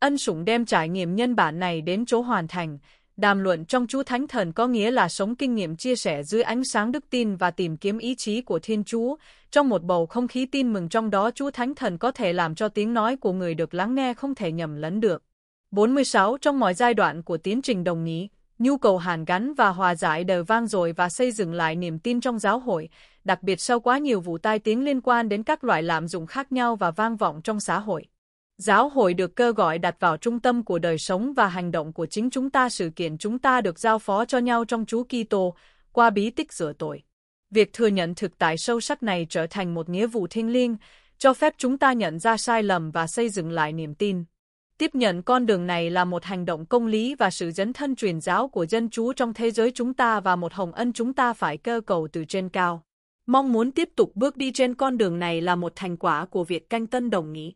Ân sủng đem trải nghiệm nhân bản này đến chỗ hoàn thành, đàm luận trong chú Thánh Thần có nghĩa là sống kinh nghiệm chia sẻ dưới ánh sáng đức tin và tìm kiếm ý chí của Thiên Chúa. Trong một bầu không khí tin mừng trong đó chú Thánh Thần có thể làm cho tiếng nói của người được lắng nghe không thể nhầm lẫn được. 46. Trong mọi giai đoạn của tiến trình đồng ý, nhu cầu hàn gắn và hòa giải đều vang rồi và xây dựng lại niềm tin trong giáo hội, đặc biệt sau quá nhiều vụ tai tiếng liên quan đến các loại lạm dụng khác nhau và vang vọng trong xã hội. Giáo hội được cơ gọi đặt vào trung tâm của đời sống và hành động của chính chúng ta sự kiện chúng ta được giao phó cho nhau trong Chúa Kitô qua bí tích rửa tội. Việc thừa nhận thực tại sâu sắc này trở thành một nghĩa vụ thiêng liêng, cho phép chúng ta nhận ra sai lầm và xây dựng lại niềm tin. Tiếp nhận con đường này là một hành động công lý và sự dấn thân truyền giáo của dân Chúa trong thế giới chúng ta và một hồng ân chúng ta phải cơ cầu từ trên cao. Mong muốn tiếp tục bước đi trên con đường này là một thành quả của việc canh tân đồng nghị.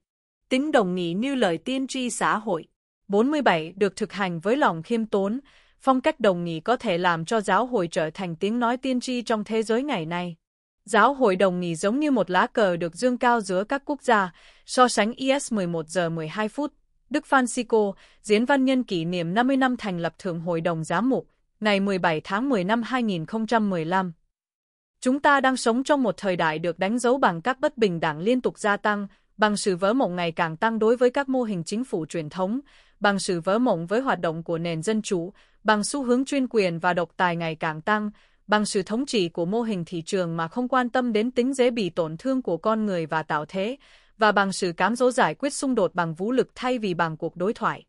Tính đồng nghị như lời tiên tri xã hội. 47 được thực hành với lòng khiêm tốn, phong cách đồng nghị có thể làm cho giáo hội trở thành tiếng nói tiên tri trong thế giới ngày nay. Giáo hội đồng nghỉ giống như một lá cờ được dương cao giữa các quốc gia, so sánh IS 11 giờ 12 phút. Đức Francisco, diễn văn nhân kỷ niệm 50 năm thành lập Thượng Hội đồng Giám mục, ngày 17 tháng 10 năm 2015. Chúng ta đang sống trong một thời đại được đánh dấu bằng các bất bình đẳng liên tục gia tăng, bằng sự vỡ mộng ngày càng tăng đối với các mô hình chính phủ truyền thống, bằng sự vỡ mộng với hoạt động của nền dân chủ, bằng xu hướng chuyên quyền và độc tài ngày càng tăng, bằng sự thống trị của mô hình thị trường mà không quan tâm đến tính dễ bị tổn thương của con người và tạo thế, và bằng sự cám dỗ giải quyết xung đột bằng vũ lực thay vì bằng cuộc đối thoại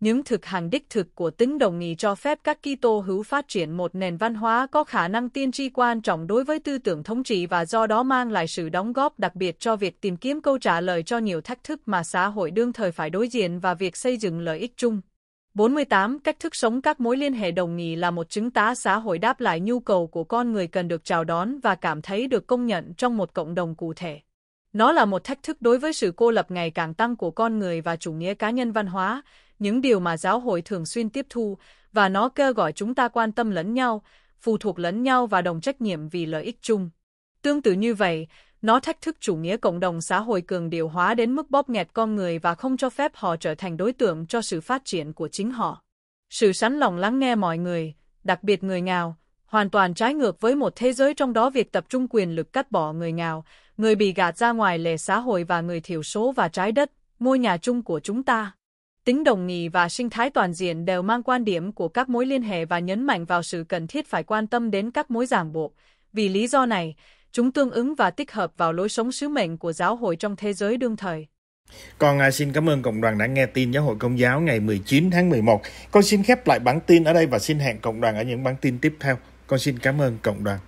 những thực hành đích thực của tính đồng ý cho phép các Kitô hữu phát triển một nền văn hóa có khả năng tiên tri quan trọng đối với tư tưởng thống trị và do đó mang lại sự đóng góp đặc biệt cho việc tìm kiếm câu trả lời cho nhiều thách thức mà xã hội đương thời phải đối diện và việc xây dựng lợi ích chung. 48. Cách thức sống các mối liên hệ đồng ý là một chứng tá xã hội đáp lại nhu cầu của con người cần được chào đón và cảm thấy được công nhận trong một cộng đồng cụ thể. Nó là một thách thức đối với sự cô lập ngày càng tăng của con người và chủ nghĩa cá nhân văn hóa, những điều mà giáo hội thường xuyên tiếp thu, và nó kêu gọi chúng ta quan tâm lẫn nhau, phụ thuộc lẫn nhau và đồng trách nhiệm vì lợi ích chung. Tương tự như vậy, nó thách thức chủ nghĩa cộng đồng xã hội cường điều hóa đến mức bóp nghẹt con người và không cho phép họ trở thành đối tượng cho sự phát triển của chính họ. Sự sẵn lòng lắng nghe mọi người, đặc biệt người nghèo, hoàn toàn trái ngược với một thế giới trong đó việc tập trung quyền lực cắt bỏ người nghèo, người bị gạt ra ngoài lề xã hội và người thiểu số và trái đất, ngôi nhà chung của chúng ta. Tính đồng nghỉ và sinh thái toàn diện đều mang quan điểm của các mối liên hệ và nhấn mạnh vào sự cần thiết phải quan tâm đến các mối giảng bộ Vì lý do này, chúng tương ứng và tích hợp vào lối sống sứ mệnh của giáo hội trong thế giới đương thời. còn à, xin cảm ơn cộng đoàn đã nghe tin Giáo hội Công giáo ngày 19 tháng 11. Con xin khép lại bản tin ở đây và xin hẹn cộng đoàn ở những bản tin tiếp theo. Con xin cảm ơn cộng đoàn.